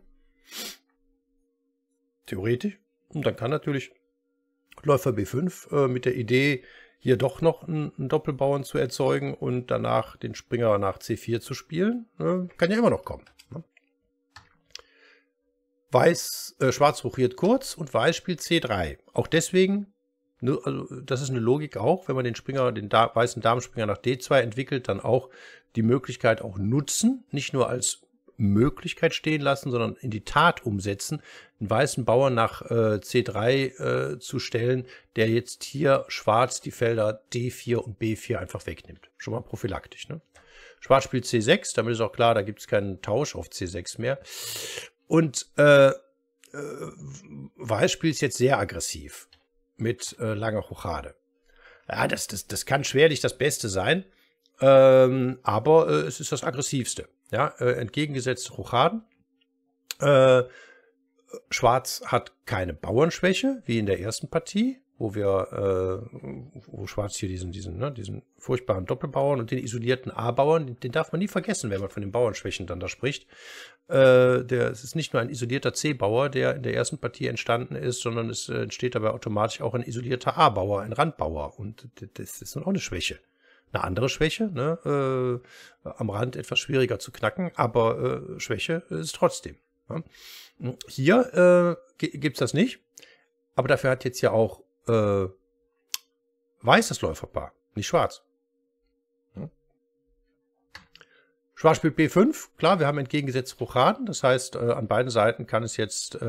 Theoretisch. Und dann kann natürlich Läufer B5 äh, mit der Idee, hier doch noch einen, einen Doppelbauern zu erzeugen und danach den Springer nach C4 zu spielen. Äh, kann ja immer noch kommen. Weiß, äh, schwarz ruchiert kurz und Weiß spielt C3. Auch deswegen, ne, also das ist eine Logik auch, wenn man den Springer, den da weißen Damenspringer nach D2 entwickelt, dann auch die Möglichkeit auch nutzen, nicht nur als Möglichkeit stehen lassen, sondern in die Tat umsetzen, einen weißen Bauern nach äh, C3 äh, zu stellen, der jetzt hier schwarz die Felder D4 und B4 einfach wegnimmt. Schon mal prophylaktisch, ne? Schwarz spielt C6, damit ist auch klar, da gibt es keinen Tausch auf C6 mehr. Und äh, äh, Weiß spielt jetzt sehr aggressiv mit äh, langer Hochade. Ja, das, das, das kann schwerlich das Beste sein, ähm, aber äh, es ist das aggressivste. Ja, äh, entgegengesetzt Hochaden. Äh, Schwarz hat keine Bauernschwäche, wie in der ersten Partie wo wir, äh, wo Schwarz hier diesen, diesen, ne, diesen furchtbaren Doppelbauern und den isolierten A-Bauern, den darf man nie vergessen, wenn man von den Bauernschwächen dann da spricht. Äh, der, es ist nicht nur ein isolierter C-Bauer, der in der ersten Partie entstanden ist, sondern es äh, entsteht dabei automatisch auch ein isolierter A-Bauer, ein Randbauer. Und das ist dann auch eine Schwäche. Eine andere Schwäche, ne? äh, am Rand etwas schwieriger zu knacken, aber äh, Schwäche ist trotzdem. Ja? Ne. Hier äh, gibt es das nicht, aber dafür hat jetzt ja auch äh, weißes Läuferpaar, nicht schwarz. Hm? Schwarz spielt B5, klar, wir haben entgegengesetzte Rochaden, das heißt, äh, an beiden Seiten kann es jetzt äh,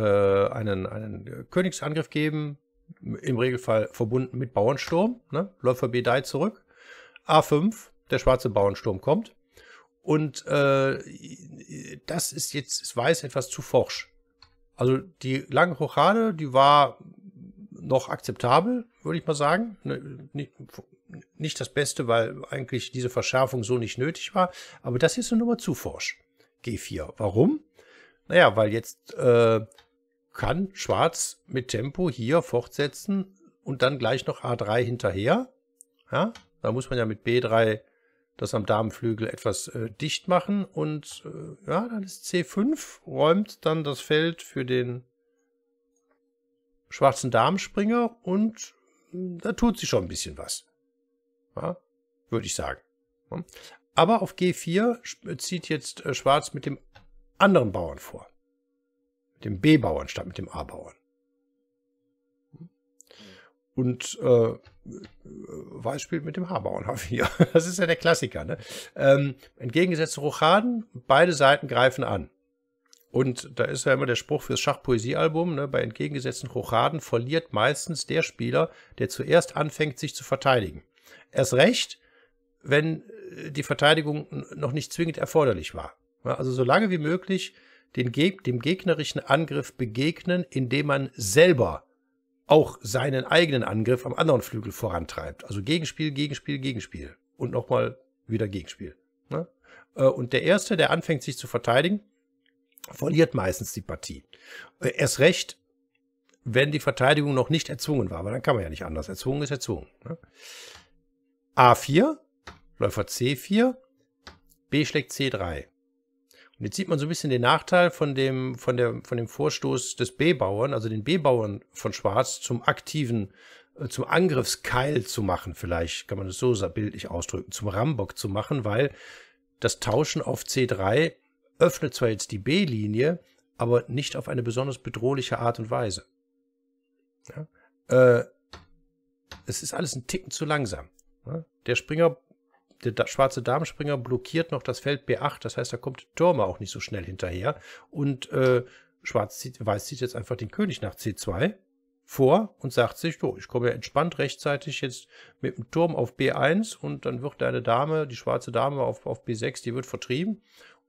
einen, einen Königsangriff geben, im Regelfall verbunden mit Bauernsturm, ne? Läufer B3 zurück, A5, der schwarze Bauernsturm kommt. Und äh, das ist jetzt, ist weiß etwas zu forsch. Also die lange Rochade, die war noch akzeptabel, würde ich mal sagen. Ne, nicht nicht das Beste, weil eigentlich diese Verschärfung so nicht nötig war. Aber das ist eine Nummer zu forsch. G4. Warum? Naja, weil jetzt äh, kann Schwarz mit Tempo hier fortsetzen und dann gleich noch A3 hinterher. Ja, da muss man ja mit B3 das am Damenflügel etwas äh, dicht machen. Und äh, ja, dann ist C5, räumt dann das Feld für den schwarzen Damenspringer und hm, da tut sie schon ein bisschen was. Ja, Würde ich sagen. Aber auf G4 zieht jetzt äh, Schwarz mit dem anderen Bauern vor. Mit dem B-Bauern statt mit dem A-Bauern. Und äh, äh Weiß spielt mit dem H-Bauern auf hier. Das ist ja der Klassiker. Ne? Ähm, entgegengesetzte Rochaden, beide Seiten greifen an. Und da ist ja immer der Spruch fürs Schachpoesiealbum, ne, bei entgegengesetzten Hochaden verliert meistens der Spieler, der zuerst anfängt, sich zu verteidigen. Erst recht, wenn äh, die Verteidigung noch nicht zwingend erforderlich war. Also so lange wie möglich den Geg dem gegnerischen Angriff begegnen, indem man selber auch seinen eigenen Angriff am anderen Flügel vorantreibt. Also Gegenspiel, Gegenspiel, Gegenspiel. Und nochmal wieder Gegenspiel. Ne? Äh, und der Erste, der anfängt, sich zu verteidigen, verliert meistens die Partie. Äh, erst recht, wenn die Verteidigung noch nicht erzwungen war, weil dann kann man ja nicht anders. Erzwungen ist erzwungen. Ne? A4, Läufer C4, B schlägt C3. Und jetzt sieht man so ein bisschen den Nachteil von dem, von der, von dem Vorstoß des B-Bauern, also den B-Bauern von Schwarz zum aktiven, äh, zum Angriffskeil zu machen, vielleicht kann man es so bildlich ausdrücken, zum Rambock zu machen, weil das Tauschen auf C3 öffnet zwar jetzt die B-Linie, aber nicht auf eine besonders bedrohliche Art und Weise. Ja? Äh, es ist alles ein Ticken zu langsam. Ja? Der Springer, der da, schwarze Damenspringer blockiert noch das Feld B8, das heißt, da kommt der Turm auch nicht so schnell hinterher. Und äh, Schwarz zieht, Weiß zieht jetzt einfach den König nach C2 vor und sagt sich, so, ich komme ja entspannt rechtzeitig jetzt mit dem Turm auf B1 und dann wird deine Dame, die schwarze Dame auf, auf B6, die wird vertrieben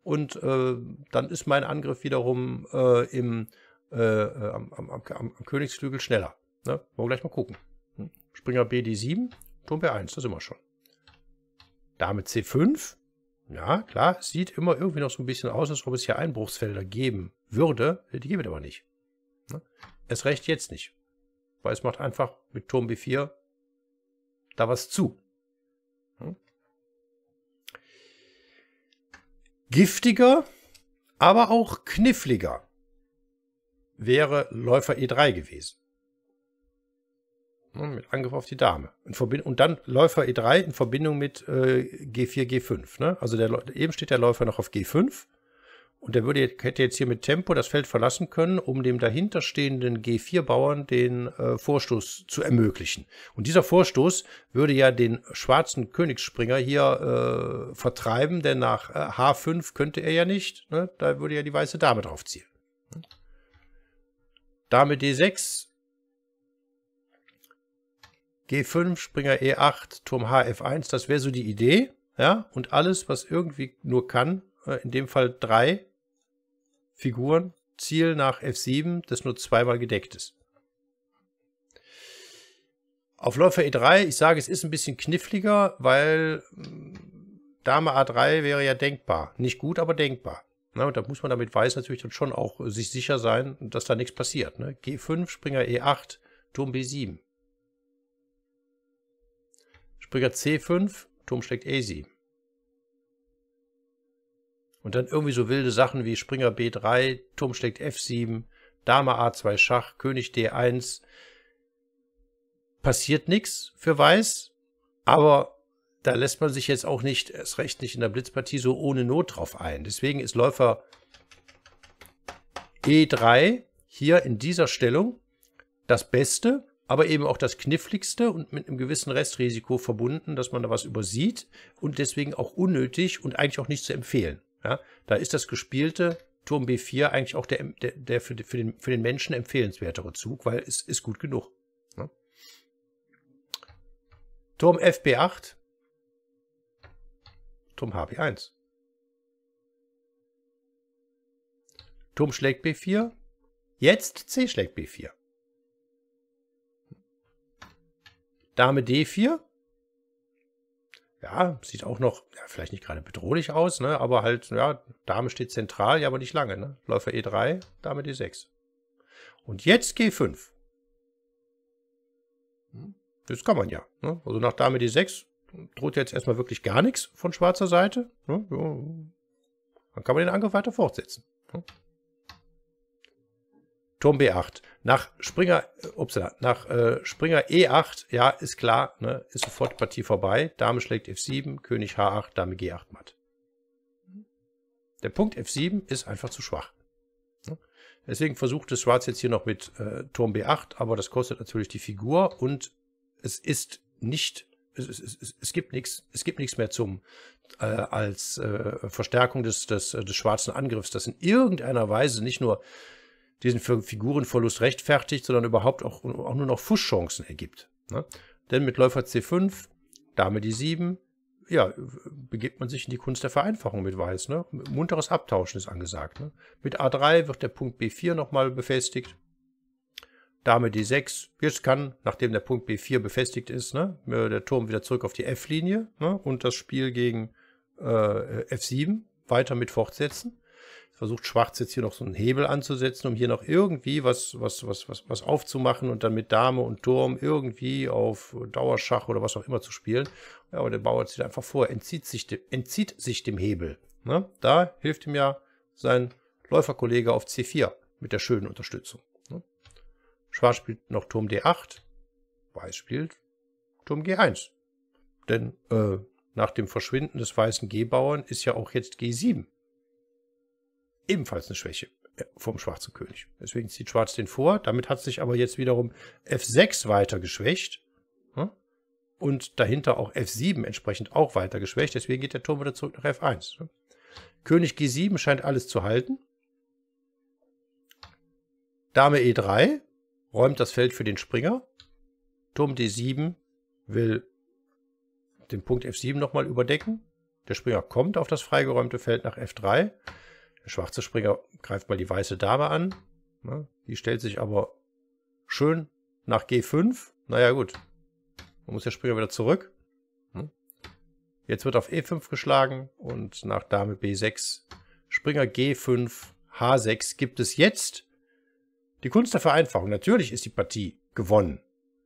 und äh, dann ist mein Angriff wiederum äh, im, äh, äh am, am, am, am, Königsflügel schneller. Ne? Wollen wir gleich mal gucken. Hm. Springer BD7, Turm B1, das sind wir schon. Dame C5. Ja, klar, sieht immer irgendwie noch so ein bisschen aus, als ob es hier Einbruchsfelder geben würde. Die geben wir aber nicht. Ne? Es reicht jetzt nicht. Weil es macht einfach mit Turm B4 da was zu. Hm? Giftiger, aber auch kniffliger wäre Läufer E3 gewesen. Mit Angriff auf die Dame. und dann Läufer E3 in Verbindung mit G4, äh, G5. Ne? Also der, eben steht der Läufer noch auf G5 und der würde, hätte jetzt hier mit Tempo das Feld verlassen können, um dem dahinterstehenden G4-Bauern den äh, Vorstoß zu ermöglichen. Und dieser Vorstoß würde ja den schwarzen Königsspringer hier äh, vertreiben, denn nach äh, H5 könnte er ja nicht. Ne? Da würde ja die weiße Dame draufziehen. Dame D6, G5, Springer E8, Turm HF1, das wäre so die Idee. Ja, und alles, was irgendwie nur kann, äh, in dem Fall 3, Figuren Ziel nach F7, das nur zweimal gedeckt ist. Auf Läufer E3, ich sage, es ist ein bisschen kniffliger, weil hm, Dame A3 wäre ja denkbar. Nicht gut, aber denkbar. Na, und da muss man damit weiß natürlich dann schon auch äh, sich sicher sein, dass da nichts passiert. Ne? G5, Springer E8, Turm B7. Springer C5, Turm schlägt E7. Und dann irgendwie so wilde Sachen wie Springer B3, Turm schlägt F7, Dame A2 Schach, König D1. Passiert nichts für Weiß, aber da lässt man sich jetzt auch nicht, erst recht nicht in der Blitzpartie, so ohne Not drauf ein. Deswegen ist Läufer E3 hier in dieser Stellung das Beste, aber eben auch das Kniffligste und mit einem gewissen Restrisiko verbunden, dass man da was übersieht und deswegen auch unnötig und eigentlich auch nicht zu empfehlen. Ja, da ist das gespielte Turm B4 eigentlich auch der, der, der für, für, den, für den Menschen empfehlenswertere Zug, weil es ist gut genug. Ne? Turm FB8, Turm HB1. Turm schlägt B4, jetzt C schlägt B4. Dame D4, ja, sieht auch noch, ja, vielleicht nicht gerade bedrohlich aus, ne? aber halt, ja, Dame steht zentral, ja, aber nicht lange. Ne? Läufer E3, Dame D6. Und jetzt G5. Hm? Das kann man ja. Ne? Also nach Dame D6 droht jetzt erstmal wirklich gar nichts von schwarzer Seite. Ne? Dann kann man den Angriff weiter fortsetzen. Ne? Turm B8. Nach Springer, äh, ups, nach äh, Springer E8, ja, ist klar, ne, ist sofort Partie vorbei. Dame schlägt F7, König H8, Dame G8 matt. Der Punkt F7 ist einfach zu schwach. Ne? Deswegen versucht es Schwarz jetzt hier noch mit äh, Turm B8, aber das kostet natürlich die Figur und es ist nicht, es, es, es, es gibt nichts, es gibt nichts mehr zum äh, als äh, Verstärkung des, des, des schwarzen Angriffs, das in irgendeiner Weise nicht nur diesen Figurenverlust rechtfertigt, sondern überhaupt auch, auch nur noch Fußchancen ergibt. Ne? Denn mit Läufer C5, Dame D7, ja, begibt man sich in die Kunst der Vereinfachung mit Weiß. Ne? Munteres Abtauschen ist angesagt. Ne? Mit A3 wird der Punkt B4 nochmal befestigt. Dame D6. Jetzt kann, nachdem der Punkt B4 befestigt ist, ne, äh, der Turm wieder zurück auf die F-Linie ne, und das Spiel gegen äh, F7 weiter mit fortsetzen versucht Schwarz jetzt hier noch so einen Hebel anzusetzen, um hier noch irgendwie was, was, was, was, was aufzumachen und dann mit Dame und Turm irgendwie auf Dauerschach oder was auch immer zu spielen. Ja, aber der Bauer zieht einfach vor, entzieht sich, de, entzieht sich dem Hebel. Ne? Da hilft ihm ja sein Läuferkollege auf C4 mit der schönen Unterstützung. Ne? Schwarz spielt noch Turm D8, Weiß spielt Turm G1. Denn äh, nach dem Verschwinden des weißen G-Bauern ist ja auch jetzt G7 ebenfalls eine Schwäche äh, vom schwarzen König. Deswegen zieht Schwarz den vor. Damit hat sich aber jetzt wiederum F6 weiter geschwächt. Ne? Und dahinter auch F7 entsprechend auch weiter geschwächt. Deswegen geht der Turm wieder zurück nach F1. Ne? König G7 scheint alles zu halten. Dame E3 räumt das Feld für den Springer. Turm D7 will den Punkt F7 nochmal überdecken. Der Springer kommt auf das freigeräumte Feld nach F3. Der schwarze Springer greift mal die weiße Dame an. Ne? Die stellt sich aber schön nach G5. Naja, gut. Man muss der Springer wieder zurück. Ne? Jetzt wird auf E5 geschlagen und nach Dame B6, Springer G5, H6 gibt es jetzt die Kunst der Vereinfachung. Natürlich ist die Partie gewonnen.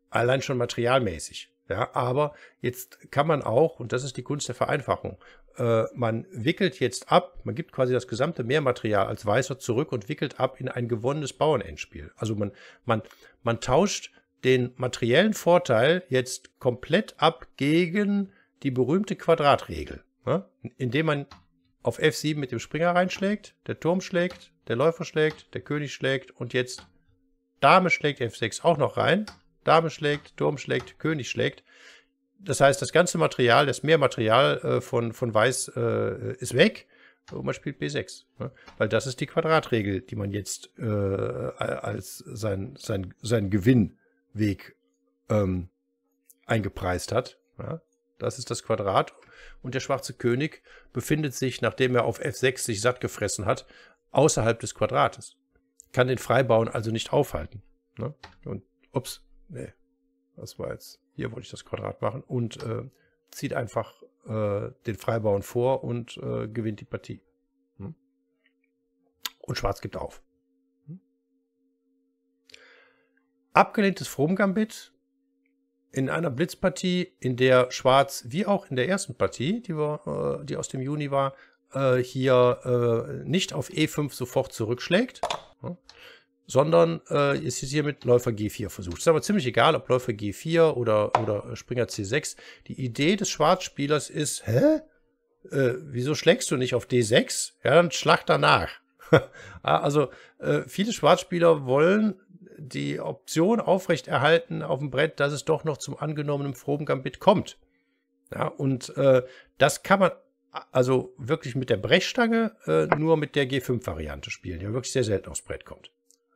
Allein schon materialmäßig. Ja, aber jetzt kann man auch, und das ist die Kunst der Vereinfachung, äh, man wickelt jetzt ab, man gibt quasi das gesamte Mehrmaterial als Weißer zurück und wickelt ab in ein gewonnenes Bauernendspiel. Also man, man, man tauscht den materiellen Vorteil jetzt komplett ab gegen die berühmte Quadratregel, ne? indem man auf F7 mit dem Springer reinschlägt, der Turm schlägt, der Läufer schlägt, der König schlägt und jetzt Dame schlägt F6 auch noch rein Dame schlägt, Turm schlägt, König schlägt. Das heißt, das ganze Material, das Mehrmaterial äh, von, von Weiß äh, ist weg und man spielt B6. Ne? Weil das ist die Quadratregel, die man jetzt äh, als sein, sein, sein Gewinnweg ähm, eingepreist hat. Ja? Das ist das Quadrat. Und der schwarze König befindet sich, nachdem er auf F6 sich satt gefressen hat, außerhalb des Quadrates. Kann den Freibauen also nicht aufhalten. Ne? Und ups, Ne, Das war jetzt. Hier wollte ich das Quadrat machen und äh, zieht einfach äh, den Freibauern vor und äh, gewinnt die Partie. Hm? Und Schwarz gibt auf. Hm? Abgelehntes Fromgambit. in einer Blitzpartie, in der Schwarz wie auch in der ersten Partie, die, wir, äh, die aus dem Juni war, äh, hier äh, nicht auf E5 sofort zurückschlägt. Hm? sondern äh, es ist hier mit Läufer G4 versucht. Ist aber ziemlich egal, ob Läufer G4 oder, oder Springer C6. Die Idee des Schwarzspielers ist, hä? Äh, wieso schlägst du nicht auf D6? Ja, dann schlag danach. Ah, also äh, viele Schwarzspieler wollen die Option aufrechterhalten auf dem Brett, dass es doch noch zum angenommenen froben Gambit kommt. Ja, und äh, das kann man also wirklich mit der Brechstange äh, nur mit der G5-Variante spielen, die wirklich sehr selten aufs Brett kommt.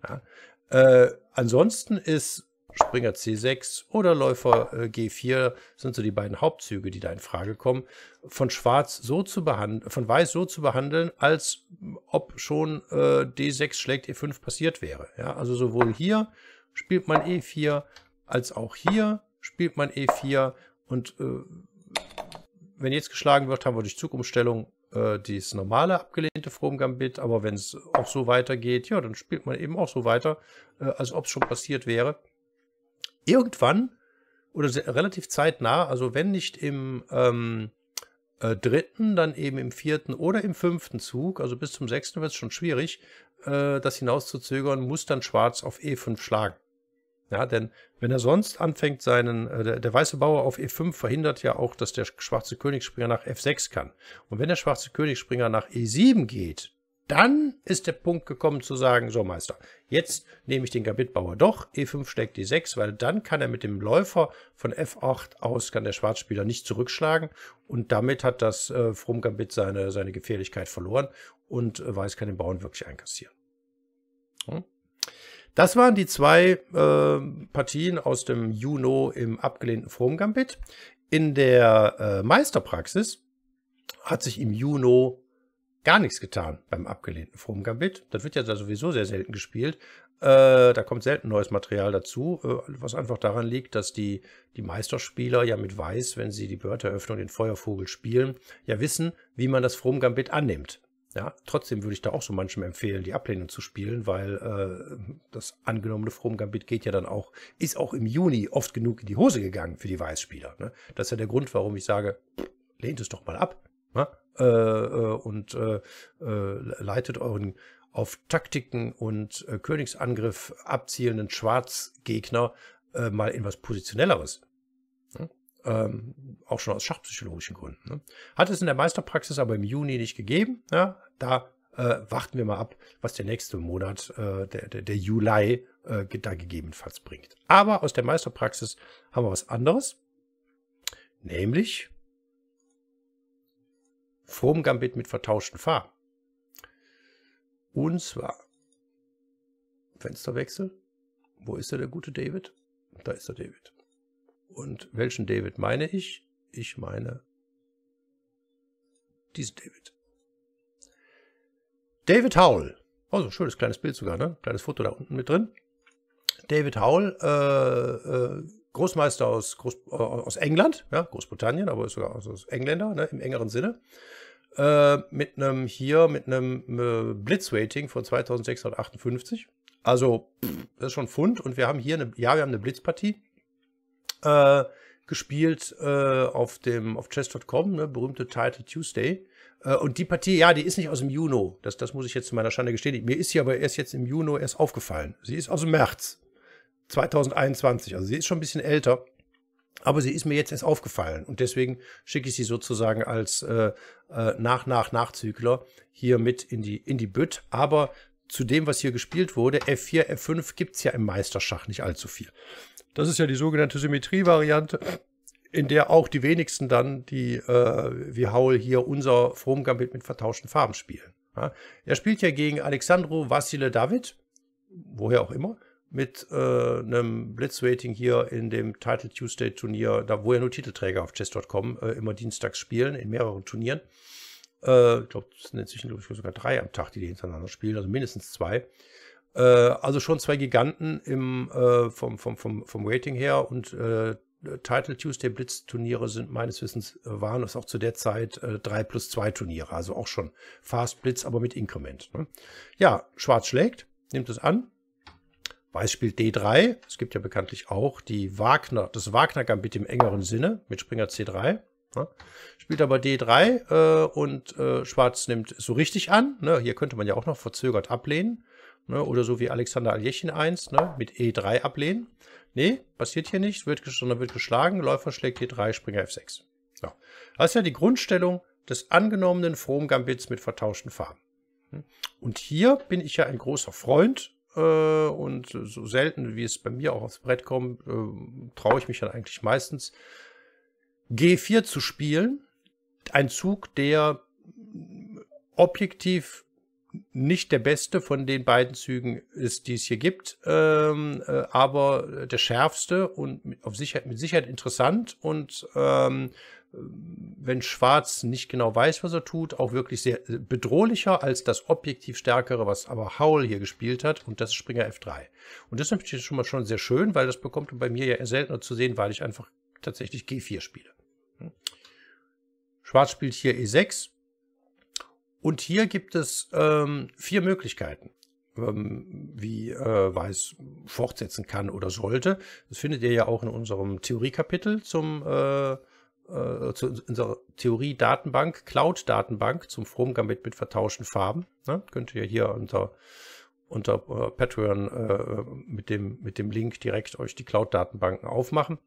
Ja. Äh, ansonsten ist Springer C6 oder Läufer äh, G4 sind so die beiden Hauptzüge, die da in Frage kommen, von Schwarz so zu behandeln, von Weiß so zu behandeln, als ob schon äh, D6 schlägt E5 passiert wäre. Ja, also sowohl hier spielt man E4 als auch hier spielt man E4 und äh, wenn jetzt geschlagen wird, haben wir durch Zugumstellung äh, dieses normale abgelehnte From Gambit, aber wenn es auch so weitergeht, ja, dann spielt man eben auch so weiter, äh, als ob es schon passiert wäre. Irgendwann oder sehr, relativ zeitnah, also wenn nicht im ähm, äh, dritten, dann eben im vierten oder im fünften Zug, also bis zum sechsten wird es schon schwierig, äh, das hinaus zu zögern, muss dann Schwarz auf E5 schlagen. Ja, denn wenn er sonst anfängt, seinen, äh, der, der, weiße Bauer auf E5 verhindert ja auch, dass der schwarze Königsspringer nach F6 kann. Und wenn der schwarze Königsspringer nach E7 geht, dann ist der Punkt gekommen zu sagen, so Meister, jetzt nehme ich den Gabittbauer doch, E5 steckt e 6 e weil dann kann er mit dem Läufer von F8 aus, kann der Schwarzspieler nicht zurückschlagen und damit hat das äh, Frum Gambit seine, seine Gefährlichkeit verloren und äh, Weiß kann den Bauern wirklich einkassieren. Hm? Das waren die zwei äh, Partien aus dem Juno im abgelehnten Form-Gambit. In der äh, Meisterpraxis hat sich im Juno gar nichts getan beim abgelehnten Form-Gambit. Das wird ja sowieso sehr selten gespielt. Äh, da kommt selten neues Material dazu, äh, was einfach daran liegt, dass die, die Meisterspieler ja mit Weiß, wenn sie die Börteröffnung den Feuervogel spielen, ja wissen, wie man das Fromm-Gambit annimmt. Ja, trotzdem würde ich da auch so manchem empfehlen, die Ablehnung zu spielen, weil äh, das angenommene From Gambit geht ja dann auch, ist auch im Juni oft genug in die Hose gegangen für die Weißspieler. Ne? Das ist ja der Grund, warum ich sage, lehnt es doch mal ab ne? äh, äh, und äh, äh, leitet euren auf Taktiken und äh, Königsangriff abzielenden Schwarzgegner äh, mal in was Positionelleres. Ähm, auch schon aus schachpsychologischen Gründen. Ne? Hat es in der Meisterpraxis aber im Juni nicht gegeben. Ja? Da äh, warten wir mal ab, was der nächste Monat, äh, der, der, der, Juli, äh, da gegebenenfalls bringt. Aber aus der Meisterpraxis haben wir was anderes. Nämlich Fromgambit mit vertauschten Farben. Und zwar Fensterwechsel. Wo ist der gute David? Da ist der David. Und welchen David meine ich? Ich meine diesen David. David Howell. Also oh, schönes kleines Bild sogar, ne? Kleines Foto da unten mit drin. David Howell, äh, äh, Großmeister aus, Groß, äh, aus England, ja, Großbritannien, aber ist sogar aus Engländer, ne, im engeren Sinne. Äh, mit einem hier, mit einem äh, Blitzrating von 2658. Also, das ist schon Fund. Und wir haben hier eine, ja, wir haben eine Blitzpartie äh, gespielt äh, auf dem auf chess.com, ne, berühmte Title Tuesday. Äh, und die Partie, ja, die ist nicht aus dem Juno. Das, das muss ich jetzt zu meiner Schande gestehen. Mir ist sie aber erst jetzt im Juno erst aufgefallen. Sie ist aus dem März 2021. Also sie ist schon ein bisschen älter. Aber sie ist mir jetzt erst aufgefallen und deswegen schicke ich sie sozusagen als äh, äh nach nach Nachzügler hier mit in die in die Bütt. Aber zu dem, was hier gespielt wurde, F4, F5 gibt's ja im Meisterschach nicht allzu viel. Das ist ja die sogenannte Symmetrievariante, in der auch die wenigsten dann, die äh, wie Howell hier unser Fromm-Gambit mit vertauschten Farben spielen. Ja, er spielt ja gegen Alexandro Vassile David, woher auch immer, mit äh, einem Blitzrating hier in dem Title Tuesday Turnier, da wo ja nur Titelträger auf chess.com äh, immer dienstags spielen, in mehreren Turnieren. Äh, ich glaube, es sind inzwischen glaube ich, sogar drei am Tag, die, die hintereinander spielen, also mindestens zwei. Äh, also schon zwei Giganten im, äh, vom, vom, vom, vom Rating her und äh, Title Tuesday Blitz Turniere sind meines Wissens, äh, waren es auch zu der Zeit äh, 3 plus 2 Turniere, also auch schon Fast Blitz, aber mit Inkrement. Ne? Ja, Schwarz schlägt, nimmt es an. Weiß spielt D3. Es gibt ja bekanntlich auch die Wagner, das Wagner Gambit im engeren Sinne mit Springer C3. Ne? Spielt aber D3 äh, und äh, Schwarz nimmt so richtig an. Ne? Hier könnte man ja auch noch verzögert ablehnen. Ne? Oder so wie Alexander Aljechin 1 ne? mit E3 ablehnen. Nee, passiert hier nicht, wird, sondern wird geschlagen. Läufer schlägt E3, Springer F6. So. Das ist ja die Grundstellung des angenommenen Frohm-Gambits mit vertauschten Farben. Hm. Und hier bin ich ja ein großer Freund äh, und so selten, wie es bei mir auch aufs Brett kommt, äh, traue ich mich dann eigentlich meistens, G4 zu spielen. Ein Zug, der objektiv nicht der beste von den beiden Zügen ist, die es hier gibt, ähm, äh, aber der schärfste und mit, auf Sicherheit, mit Sicherheit interessant und ähm, wenn Schwarz nicht genau weiß, was er tut, auch wirklich sehr äh, bedrohlicher als das objektiv stärkere, was aber Howl hier gespielt hat und das ist Springer F3. Und das ist natürlich schon mal schon sehr schön, weil das bekommt bei mir ja seltener zu sehen, weil ich einfach tatsächlich G4 spiele. Hm? Schwarz spielt hier E6, und hier gibt es ähm, vier Möglichkeiten, ähm, wie äh, Weiß fortsetzen kann oder sollte. Das findet ihr ja auch in unserem Theoriekapitel zum äh, äh zu unserer Theorie-Datenbank, Cloud-Datenbank zum Fromm-Gambit mit vertauschten Farben. Ne? Könnt ihr hier unter unter äh, Patreon äh, mit, dem, mit dem Link direkt euch die Cloud-Datenbanken aufmachen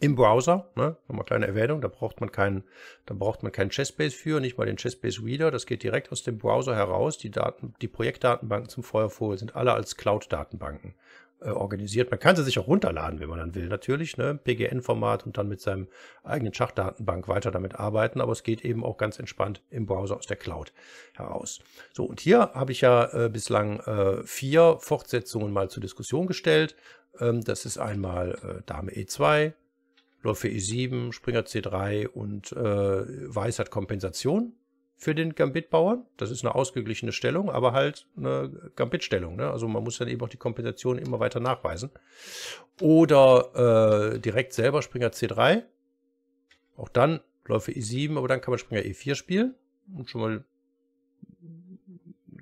im Browser, ne? nochmal kleine Erwähnung, da braucht man keinen, da braucht man keinen Chessbase für, nicht mal den Chessbase Reader, das geht direkt aus dem Browser heraus. Die Daten, die Projektdatenbanken zum Feuervogel sind alle als Cloud-Datenbanken äh, organisiert. Man kann sie sich auch runterladen, wenn man dann will, natürlich, ne? PGN-Format und dann mit seinem eigenen Schachdatenbank weiter damit arbeiten, aber es geht eben auch ganz entspannt im Browser aus der Cloud heraus. So, und hier habe ich ja äh, bislang äh, vier Fortsetzungen mal zur Diskussion gestellt. Ähm, das ist einmal äh, Dame E2, Läufer E7, Springer C3 und äh, Weiß hat Kompensation für den Gambit-Bauern. Das ist eine ausgeglichene Stellung, aber halt eine Gambit-Stellung. Ne? Also man muss dann eben auch die Kompensation immer weiter nachweisen. Oder äh, direkt selber Springer C3. Auch dann Läufer E7, aber dann kann man Springer E4 spielen und schon mal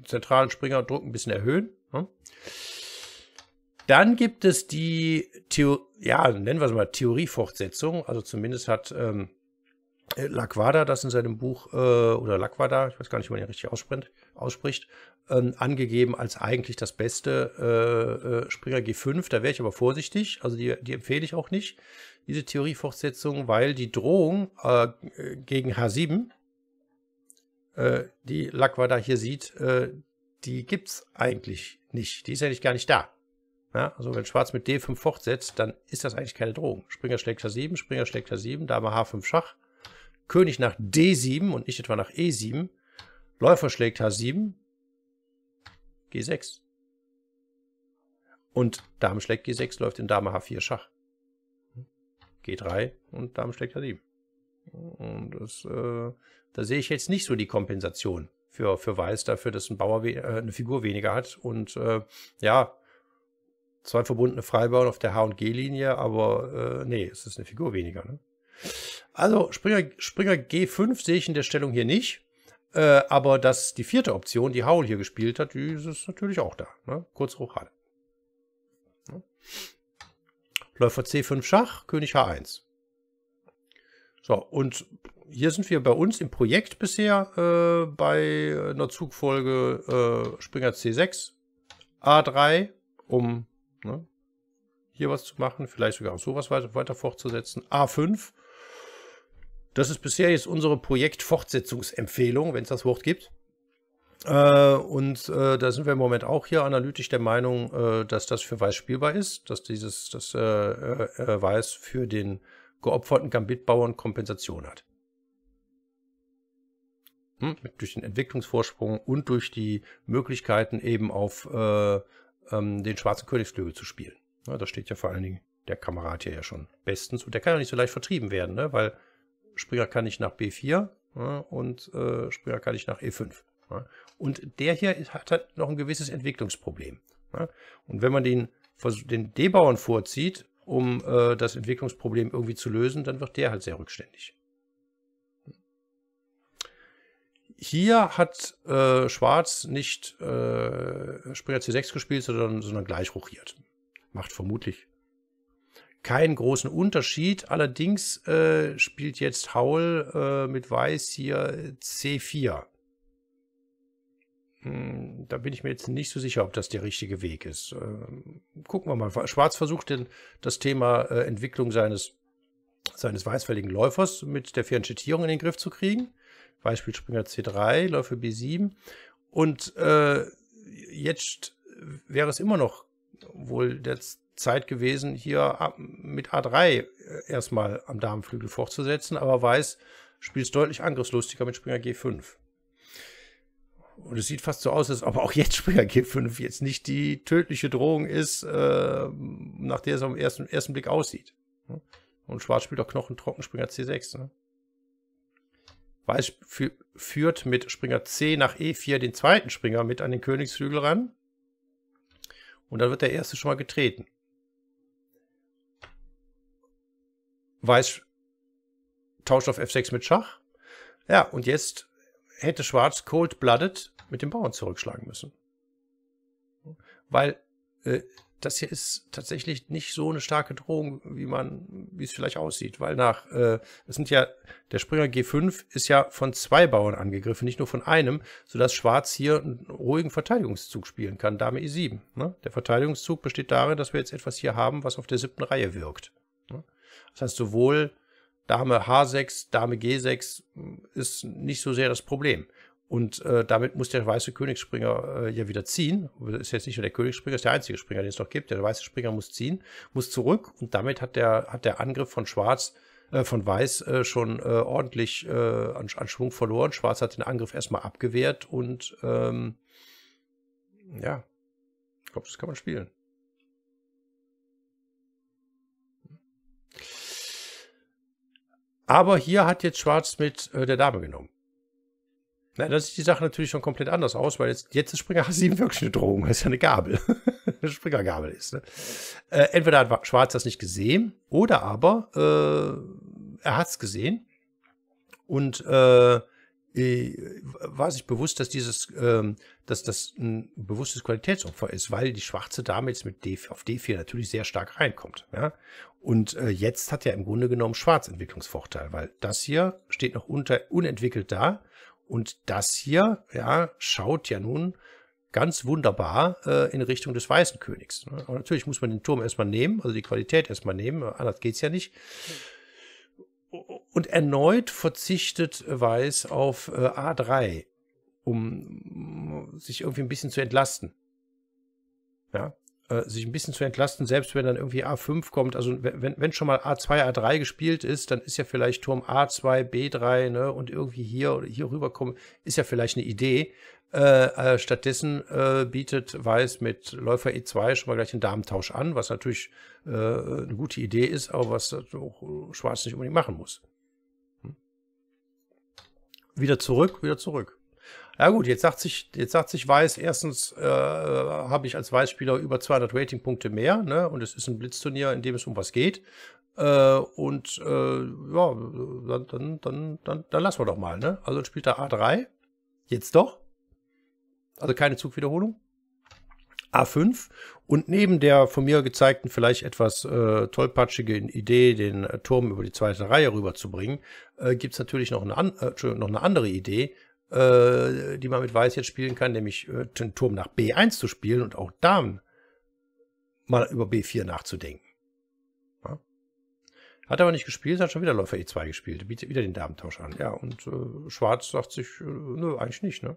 zentralen Springer Druck ein bisschen erhöhen. Ne? Dann gibt es die Theorie, ja, nennen wir es mal Theoriefortsetzung. Also zumindest hat ähm, äh, Laquada das in seinem Buch, äh, oder Lacquada, ich weiß gar nicht, wie man ihn richtig ausspricht, ausspricht ähm, angegeben als eigentlich das beste äh, äh Springer G5. Da wäre ich aber vorsichtig. Also die, die empfehle ich auch nicht, diese Theoriefortsetzung, weil die Drohung äh, gegen H7, die Lacquada hier sieht, die gibt es eigentlich nicht. Die ist eigentlich gar nicht da. Ja, also wenn Schwarz mit D5 fortsetzt, dann ist das eigentlich keine Drohung. Springer schlägt H7, Springer schlägt H7, Dame H5 Schach, König nach D7 und nicht etwa nach E7, Läufer schlägt H7, G6. Und Dame schlägt G6, läuft in Dame H4 Schach. G3 und Dame schlägt H7. Und das, äh, da sehe ich jetzt nicht so die Kompensation für, für Weiß dafür, dass ein Bauer äh, eine Figur weniger hat. Und äh, ja, zwei verbundene Freibauern auf der H&G-Linie, aber äh, nee, es ist eine Figur weniger. Ne? Also Springer, Springer G5 sehe ich in der Stellung hier nicht. Äh, aber dass die vierte Option, die Haul hier gespielt hat, die ist natürlich auch da. Ne? Kurz hoch ran. Ne? Läufer C5 Schach, König H1. So, und hier sind wir bei uns im Projekt bisher äh, bei einer Zugfolge äh, Springer C6, A3, um Ne? Hier was zu machen, vielleicht sogar auch sowas weiter, weiter fortzusetzen. A5. Das ist bisher jetzt unsere Projektfortsetzungsempfehlung, wenn es das Wort gibt. Äh, und äh, da sind wir im Moment auch hier analytisch der Meinung, äh, dass das für Weiß spielbar ist, dass dieses, dass äh, äh, äh, Weiß für den geopferten Gambit-Bauern Kompensation hat. Hm? Durch den Entwicklungsvorsprung und durch die Möglichkeiten eben auf ähm, den schwarzen Königsflügel zu spielen. Ja, da steht ja vor allen Dingen der Kamerad hier ja schon bestens. Und der kann ja nicht so leicht vertrieben werden, ne? weil Springer kann ich nach B4 ja, und äh, Springer kann ich nach E5. Ja. Und der hier hat halt noch ein gewisses Entwicklungsproblem. Und wenn man den, den D-Bauern vorzieht, um äh, das Entwicklungsproblem irgendwie zu lösen, dann wird der halt sehr rückständig. hier hat äh, Schwarz nicht äh, Springer C6 gespielt, sondern, sondern gleich rochiert. Macht vermutlich keinen großen Unterschied. Allerdings äh, spielt jetzt Haul äh, mit Weiß hier C4. Hm, da bin ich mir jetzt nicht so sicher, ob das der richtige Weg ist. Ähm, gucken wir mal. Schwarz versucht denn das Thema äh, Entwicklung seines, seines weißfälligen Läufers mit der Fernschittierung in den Griff zu kriegen. Beispiel Springer C3, Läufer B7. Und äh, jetzt wäre es immer noch wohl der Zeit gewesen, hier mit A3 äh, erstmal am Damenflügel fortzusetzen, aber Weiß spielt es deutlich angriffslustiger mit Springer G5. Und es sieht fast so aus, als ob auch jetzt Springer G5 jetzt nicht die tödliche Drohung ist, äh, nach der es am ersten, ersten Blick aussieht. Und Schwarz spielt auch Knochen trocken Springer C6. Ne? Weiß führt mit Springer C nach E4 den zweiten Springer mit an den Königsflügel ran. Und dann wird der erste schon mal getreten. Weiß tauscht auf F6 mit Schach. Ja, und jetzt hätte Schwarz cold-blooded mit dem Bauern zurückschlagen müssen. Weil äh, das hier ist tatsächlich nicht so eine starke Drohung, wie man, wie es vielleicht aussieht, weil nach, äh, es sind ja, der Springer G5 ist ja von zwei Bauern angegriffen, nicht nur von einem, sodass Schwarz hier einen ruhigen Verteidigungszug spielen kann, Dame E7. Ne? Der Verteidigungszug besteht darin, dass wir jetzt etwas hier haben, was auf der siebten Reihe wirkt. Ne? Das heißt, sowohl Dame H6, Dame G6 hm, ist nicht so sehr das Problem. Und äh, damit muss der weiße Königsspringer äh, ja wieder ziehen. Ist jetzt nicht nur der Königsspringer, ist der einzige Springer, den es noch gibt. Der weiße Springer muss ziehen, muss zurück. Und damit hat der, hat der Angriff von Schwarz, äh, von Weiß äh, schon äh, ordentlich äh, an, an Schwung verloren. Schwarz hat den Angriff erstmal abgewehrt und ähm, ja, ich glaube, das kann man spielen. Aber hier hat jetzt Schwarz mit äh, der Dame genommen. Nein, dann sieht die Sache natürlich schon komplett anders aus, weil jetzt, jetzt ist Springer H7 wirklich eine Drohung, weil es ja eine Gabel, eine Springergabel ist. Ne? Äh, entweder hat Schwarz das nicht gesehen oder aber äh, er hat es gesehen und äh, äh, war sich bewusst, dass dieses, ähm, dass das ein bewusstes Qualitätsopfer ist, weil die schwarze Dame jetzt mit D, auf D4 natürlich sehr stark reinkommt. Ja? Und äh, jetzt hat ja im Grunde genommen Schwarz Entwicklungsvorteil, weil das hier steht noch unter unentwickelt da und das hier, ja, schaut ja nun ganz wunderbar äh, in Richtung des Weißen Königs. Ne? Aber natürlich muss man den Turm erstmal nehmen, also die Qualität erstmal nehmen, anders geht's ja nicht. Und erneut verzichtet Weiß auf äh, A3, um sich irgendwie ein bisschen zu entlasten. Ja, äh, sich ein bisschen zu entlasten, selbst wenn dann irgendwie A5 kommt. Also wenn, wenn schon mal A2, A3 gespielt ist, dann ist ja vielleicht Turm A2, B3 ne, und irgendwie hier oder hier rüberkommen, ist ja vielleicht eine Idee. Äh, äh, stattdessen äh, bietet Weiß mit Läufer E2 schon mal gleich den Damentausch an, was natürlich äh, eine gute Idee ist, aber was auch Schwarz nicht unbedingt machen muss. Hm? Wieder zurück, wieder zurück. Ja gut, jetzt sagt sich, jetzt sagt sich Weiß, erstens äh, habe ich als Weißspieler über 200 Ratingpunkte mehr ne? und es ist ein Blitzturnier, in dem es um was geht. Äh, und äh, ja, dann, dann, dann, dann, dann lassen wir doch mal. Ne? Also spielt er A3, jetzt doch. Also keine Zugwiederholung. A5 und neben der von mir gezeigten, vielleicht etwas äh, tollpatschigen Idee, den äh, Turm über die zweite Reihe rüberzubringen, äh, gibt es natürlich noch eine, an, äh, noch eine andere Idee, äh, die man mit Weiß jetzt spielen kann, nämlich äh, den Turm nach B1 zu spielen und auch Damen mal über B4 nachzudenken. Ja. Hat aber nicht gespielt, hat schon wieder Läufer E2 gespielt, bietet wieder den Damentausch an. Ja, und äh, Schwarz sagt sich, äh, nö, eigentlich nicht, ne?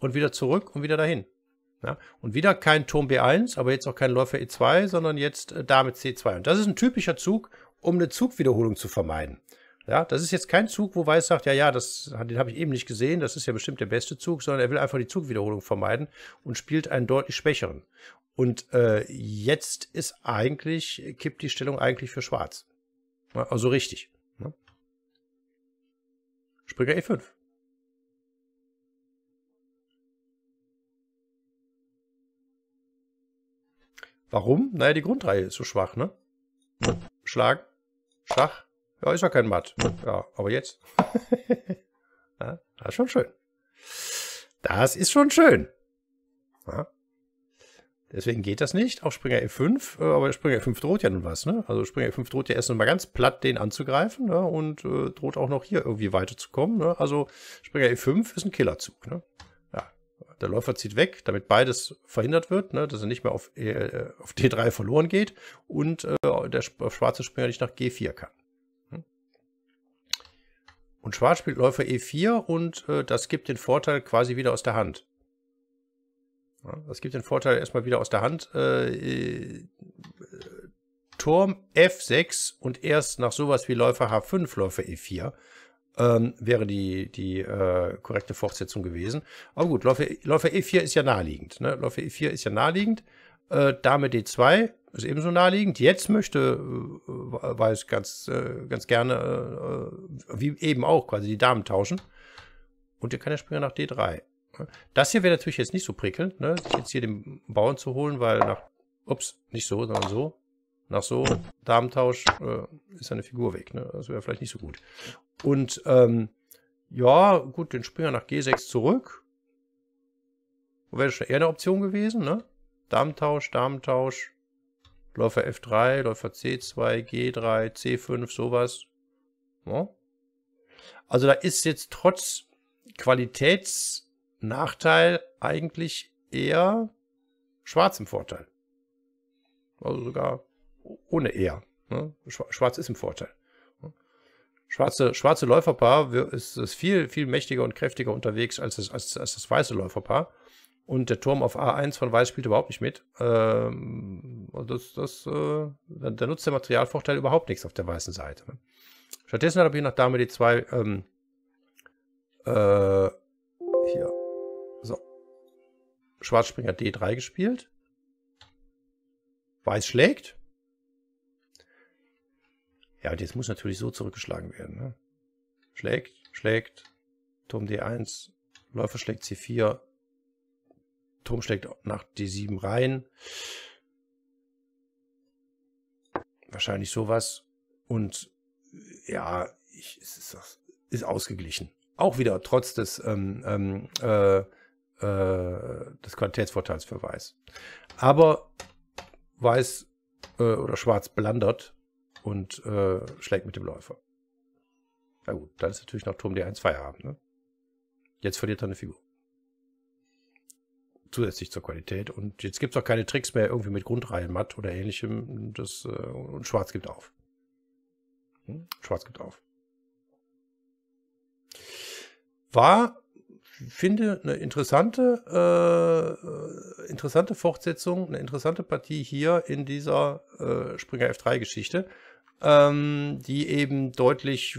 Und wieder zurück und wieder dahin. Ja? Und wieder kein Turm B1, aber jetzt auch kein Läufer E2, sondern jetzt äh, Dame C2. Und das ist ein typischer Zug, um eine Zugwiederholung zu vermeiden. Ja, das ist jetzt kein Zug, wo Weiß sagt, ja, ja, das, den habe ich eben nicht gesehen, das ist ja bestimmt der beste Zug, sondern er will einfach die Zugwiederholung vermeiden und spielt einen deutlich schwächeren. Und äh, jetzt ist eigentlich, kippt die Stellung eigentlich für Schwarz. Also richtig. Ne? Springer E5. Warum? Naja, die Grundreihe ist so schwach, ne? Schlag, Schach, ja, ist ja kein Matt. Ja, aber jetzt. ja, das ist schon schön. Das ist schon schön. Ja. Deswegen geht das nicht, auch Springer F5, äh, aber Springer F5 droht ja nun was, ne? Also Springer F5 droht ja erst mal ganz platt, den anzugreifen, ne? Und äh, droht auch noch hier irgendwie weiterzukommen, ne? Also Springer F5 ist ein Killerzug, ne? Ja, der Läufer zieht weg, damit beides verhindert wird, ne? Dass er nicht mehr auf, äh, äh auf D3 verloren geht und äh, der schwarze Springer nicht nach G4 kann. Und Schwarz spielt Läufer E4 und äh, das gibt den Vorteil quasi wieder aus der Hand. Ja, das gibt den Vorteil erstmal wieder aus der Hand. Äh, äh Turm F6 und erst nach sowas wie Läufer H5, Läufer E4 ähm, wäre die, die äh, korrekte Fortsetzung gewesen. Aber gut, Läufer, Läufer E4 ist ja naheliegend. Ne? Läufer E4 ist ja naheliegend. Äh, Dame D2 ist ebenso naheliegend. Jetzt möchte äh, äh, Weiß ganz, äh, ganz gerne, äh, äh, wie eben auch, quasi die Damen tauschen. Und ihr kann der Springer nach D3. Ne? Das hier wäre natürlich jetzt nicht so prickelnd, ne? jetzt hier den Bauern zu holen, weil nach, ups, nicht so, sondern so. Nach so, Damentausch äh, ist eine Figur weg. Ne? Das wäre vielleicht nicht so gut. Und ähm, ja, gut, den Springer nach G6 zurück. Wäre schon eher eine Option gewesen, ne? Damentausch, Damentausch, Läufer F3, Läufer C2, G3, C5, sowas. Ja. Also da ist jetzt trotz Qualitätsnachteil eigentlich eher schwarz im Vorteil. Also sogar ohne eher. Ne? Schwarz ist im Vorteil. Schwarze, schwarze Läuferpaar ist, ist, viel, viel mächtiger und kräftiger unterwegs als das, als, als das weiße Läuferpaar. Und der Turm auf A1 von Weiß spielt überhaupt nicht mit. Ähm, das, das, äh, da, nutzt der Materialvorteil überhaupt nichts auf der weißen Seite. Ne? Stattdessen habe ich nach Dame D2 ähm, äh, hier so Schwarzspringer D3 gespielt. Weiß schlägt. Ja, und jetzt muss natürlich so zurückgeschlagen werden. Ne? Schlägt, schlägt, Turm D1, Läufer schlägt C4, Turm steckt nach D7 rein. Wahrscheinlich sowas. Und äh, ja, ich, es ist, ist ausgeglichen. Auch wieder trotz des, ähm, ähm, äh, äh, des Qualitätsvorteils für Weiß. Aber Weiß äh, oder Schwarz blandert und äh, schlägt mit dem Läufer. Na gut, dann ist natürlich noch Turm D1 Feierabend. Ne? Jetzt verliert er eine Figur zusätzlich zur Qualität. Und jetzt gibt es auch keine Tricks mehr irgendwie mit Grundreihen matt oder ähnlichem. Das, äh, und schwarz gibt auf. Hm? Schwarz gibt auf. War, finde, eine interessante, äh, interessante Fortsetzung, eine interessante Partie hier in dieser äh, Springer F3-Geschichte, ähm, die eben deutlich,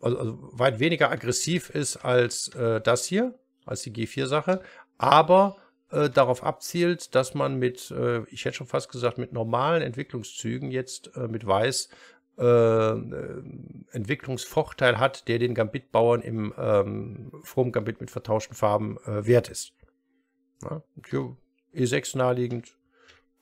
also, also, weit weniger aggressiv ist als äh, das hier, als die G4-Sache, aber äh, darauf abzielt, dass man mit, äh, ich hätte schon fast gesagt, mit normalen Entwicklungszügen jetzt äh, mit Weiß äh, äh Entwicklungsvorteil hat, der den Gambit-Bauern im ähm, From Gambit mit vertauschten Farben äh, wert ist. Ja, E6 e naheliegend,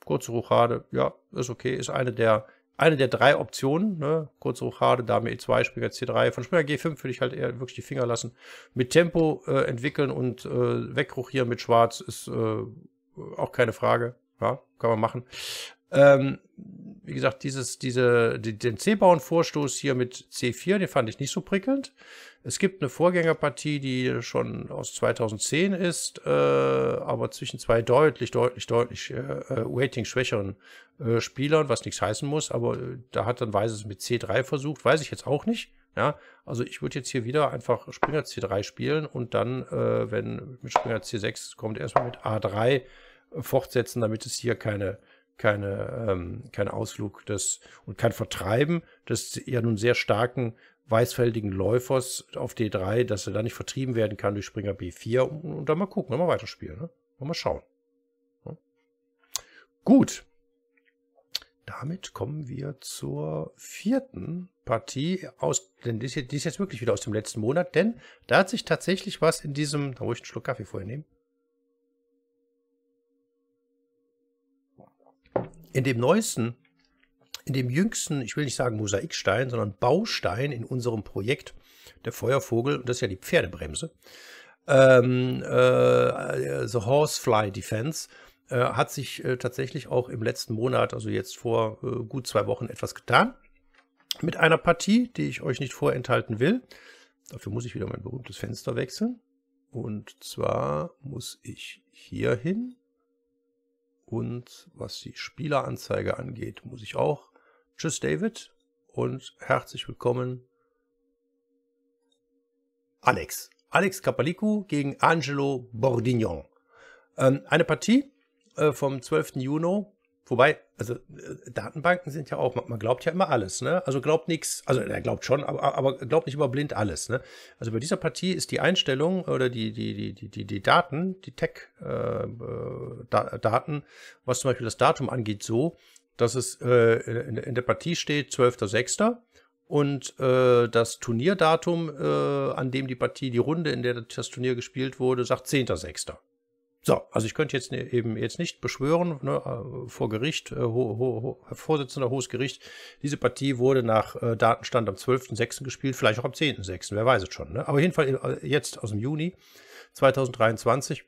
kurze Ruchade, ja, ist okay, ist eine der eine der drei Optionen, ne? kurz hoch Rochade, Dame E2, Springer C3, von Springer G5 würde ich halt eher wirklich die Finger lassen. Mit Tempo äh, entwickeln und äh, wegruchieren mit Schwarz ist äh, auch keine Frage. Ja, kann man machen. Ähm, wie gesagt, dieses, diese, die, den c bauen vorstoß hier mit C4, den fand ich nicht so prickelnd. Es gibt eine Vorgängerpartie, die schon aus 2010 ist, äh, aber zwischen zwei deutlich, deutlich, deutlich äh, Waiting äh, schwächeren äh, Spielern, was nichts heißen muss, aber äh, da hat dann Weißes mit C3 versucht, weiß ich jetzt auch nicht. Ja, also ich würde jetzt hier wieder einfach Springer C3 spielen und dann, äh, wenn mit Springer C6 kommt, erstmal mit A3 fortsetzen, damit es hier keine keine, ähm, kein Ausflug des und kein Vertreiben des ja nun sehr starken weißfeldigen Läufers auf D3, dass er da nicht vertrieben werden kann durch Springer B4 und, und dann mal gucken, dann mal weiterspielen. Ne? Mal schauen. Ja. Ne? Gut. Damit kommen wir zur vierten Partie aus, denn die ist, jetzt, wirklich wieder aus dem letzten Monat, denn da hat sich tatsächlich was in diesem, da muss ich einen Schluck Kaffee vorher nehmen, In dem neuesten, in dem jüngsten, ich will nicht sagen Mosaikstein, sondern Baustein in unserem Projekt, der Feuervogel, das ist ja die Pferdebremse, ähm, äh, The Horsefly Defense, äh, hat sich äh, tatsächlich auch im letzten Monat, also jetzt vor äh, gut zwei Wochen, etwas getan. Mit einer Partie, die ich euch nicht vorenthalten will. Dafür muss ich wieder mein berühmtes Fenster wechseln. Und zwar muss ich hier hin. Und was die Spieleranzeige angeht, muss ich auch. Tschüss, David, und herzlich willkommen, Alex. Alex Capalicu gegen Angelo Bordignon. Ähm, eine Partie äh, vom 12. Juni Wobei, also äh, Datenbanken sind ja auch, man glaubt ja immer alles, ne? Also glaubt nichts, also er glaubt schon, aber, aber glaubt nicht immer blind alles, ne? Also bei dieser Partie ist die Einstellung oder die, die, die, die, die, die Daten, die Tech-Daten, äh, äh was zum Beispiel das Datum angeht, so, dass es äh, in, in der Partie steht 12.06. Und äh, das Turnierdatum, äh, an dem die Partie, die Runde, in der das Turnier gespielt wurde, sagt 10.06. So, also ich könnte jetzt ne, eben jetzt nicht beschwören ne, äh, vor Gericht, äh, ho, ho, ho, Vorsitzender Hohes Gericht, diese Partie wurde nach äh, Datenstand am 12.06. gespielt, vielleicht auch am 10.06., wer weiß es schon. Ne? Aber jedenfalls äh, jetzt aus dem Juni 2023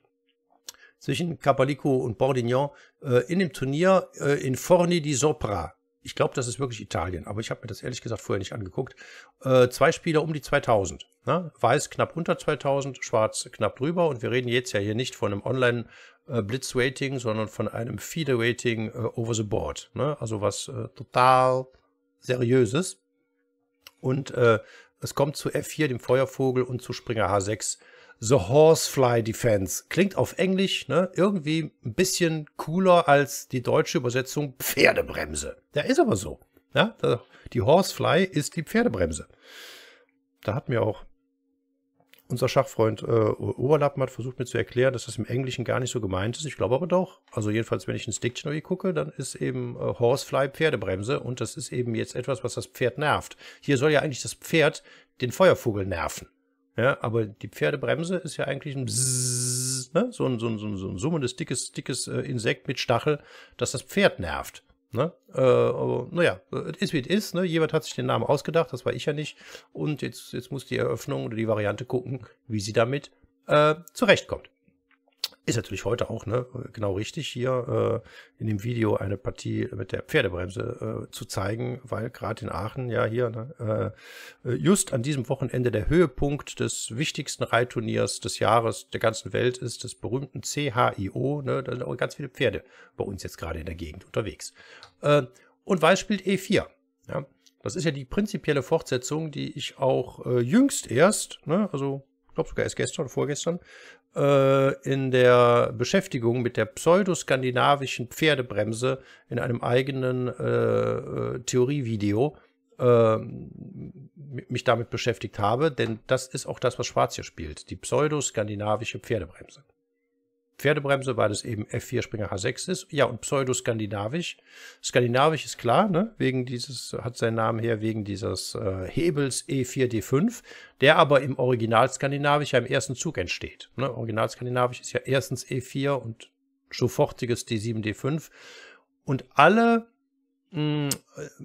zwischen Capalico und Bordignon äh, in dem Turnier äh, in Forni di Sopra ich glaube, das ist wirklich Italien, aber ich habe mir das ehrlich gesagt vorher nicht angeguckt. Äh, zwei Spieler um die 2000. Ne? Weiß knapp unter 2000, schwarz knapp drüber. Und wir reden jetzt ja hier nicht von einem Online-Blitz-Rating, äh, sondern von einem Feeder-Rating äh, over the board. Ne? Also was äh, total seriöses. Und äh, es kommt zu F4, dem Feuervogel, und zu Springer H6. The Horsefly Defense. Klingt auf Englisch ne, irgendwie ein bisschen cooler als die deutsche Übersetzung Pferdebremse. Ja, ist aber so. Ja, ne? die Horsefly ist die Pferdebremse. Da hat mir auch unser Schachfreund äh, Oberlappen hat versucht mir zu erklären, dass das im Englischen gar nicht so gemeint ist. Ich glaube aber doch. Also jedenfalls, wenn ich ins Dictionary gucke, dann ist eben äh, Horsefly Pferdebremse und das ist eben jetzt etwas, was das Pferd nervt. Hier soll ja eigentlich das Pferd den Feuervogel nerven. Ja, aber die Pferdebremse ist ja eigentlich ein Bzzz, ne? so, ein, so, ein, so, ein, so ein summendes, dickes, dickes äh, Insekt mit Stachel, das das Pferd nervt. Ne? Äh, aber, naja, äh, ist wie es ist. Ne? Jemand hat sich den Namen ausgedacht, das war ich ja nicht. Und jetzt, jetzt muss die Eröffnung oder die Variante gucken, wie sie damit äh, zurechtkommt. Ist natürlich heute auch ne, genau richtig, hier äh, in dem Video eine Partie mit der Pferdebremse äh, zu zeigen, weil gerade in Aachen ja hier ne, äh, äh just an diesem Wochenende der Höhepunkt des wichtigsten Reitturniers des Jahres der ganzen Welt ist, des berühmten CHIO. Ne, da sind auch ganz viele Pferde bei uns jetzt gerade in der Gegend unterwegs. Äh, und Weiß spielt E4. Ja. Das ist ja die prinzipielle Fortsetzung, die ich auch äh, jüngst erst, ne, also ich glaube sogar erst gestern oder vorgestern, äh, in der Beschäftigung mit der pseudoskandinavischen Pferdebremse in einem eigenen äh, äh Theorievideo äh, mich damit beschäftigt habe, denn das ist auch das, was Schwarz hier spielt, die pseudoskandinavische Pferdebremse. Pferdebremse, weil es eben F4 Springer H6 ist. Ja, und pseudoskandinavisch. Skandinavisch ist klar, ne? Wegen dieses, hat seinen Namen her, wegen dieses äh, Hebels E4 D5, der aber im Original Skandinavisch ja im ersten Zug entsteht. Ne? Original Skandinavisch ist ja erstens E4 und sofortiges D7 D5. Und alle mh, mm, äh,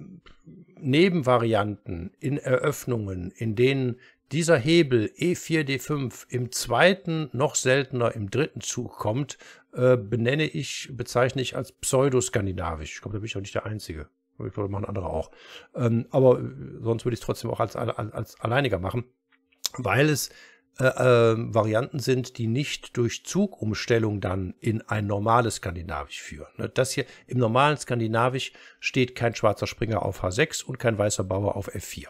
Nebenvarianten in Eröffnungen, in denen dieser Hebel E4, D5 im zweiten, noch seltener im dritten Zug kommt, äh, benenne ich, bezeichne ich als pseudoskandinavisch. Ich glaube, da bin ich auch nicht der Einzige. Ich glaube, machen andere auch. Ähm, aber äh, sonst würde ich es trotzdem auch als, als, als alleiniger machen, weil es äh, äh, Varianten sind, die nicht durch Zugumstellung dann in ein normales Skandinavisch führen. Ne, das hier im normalen Skandinavisch steht kein schwarzer Springer auf H6 und kein weißer Bauer auf F4.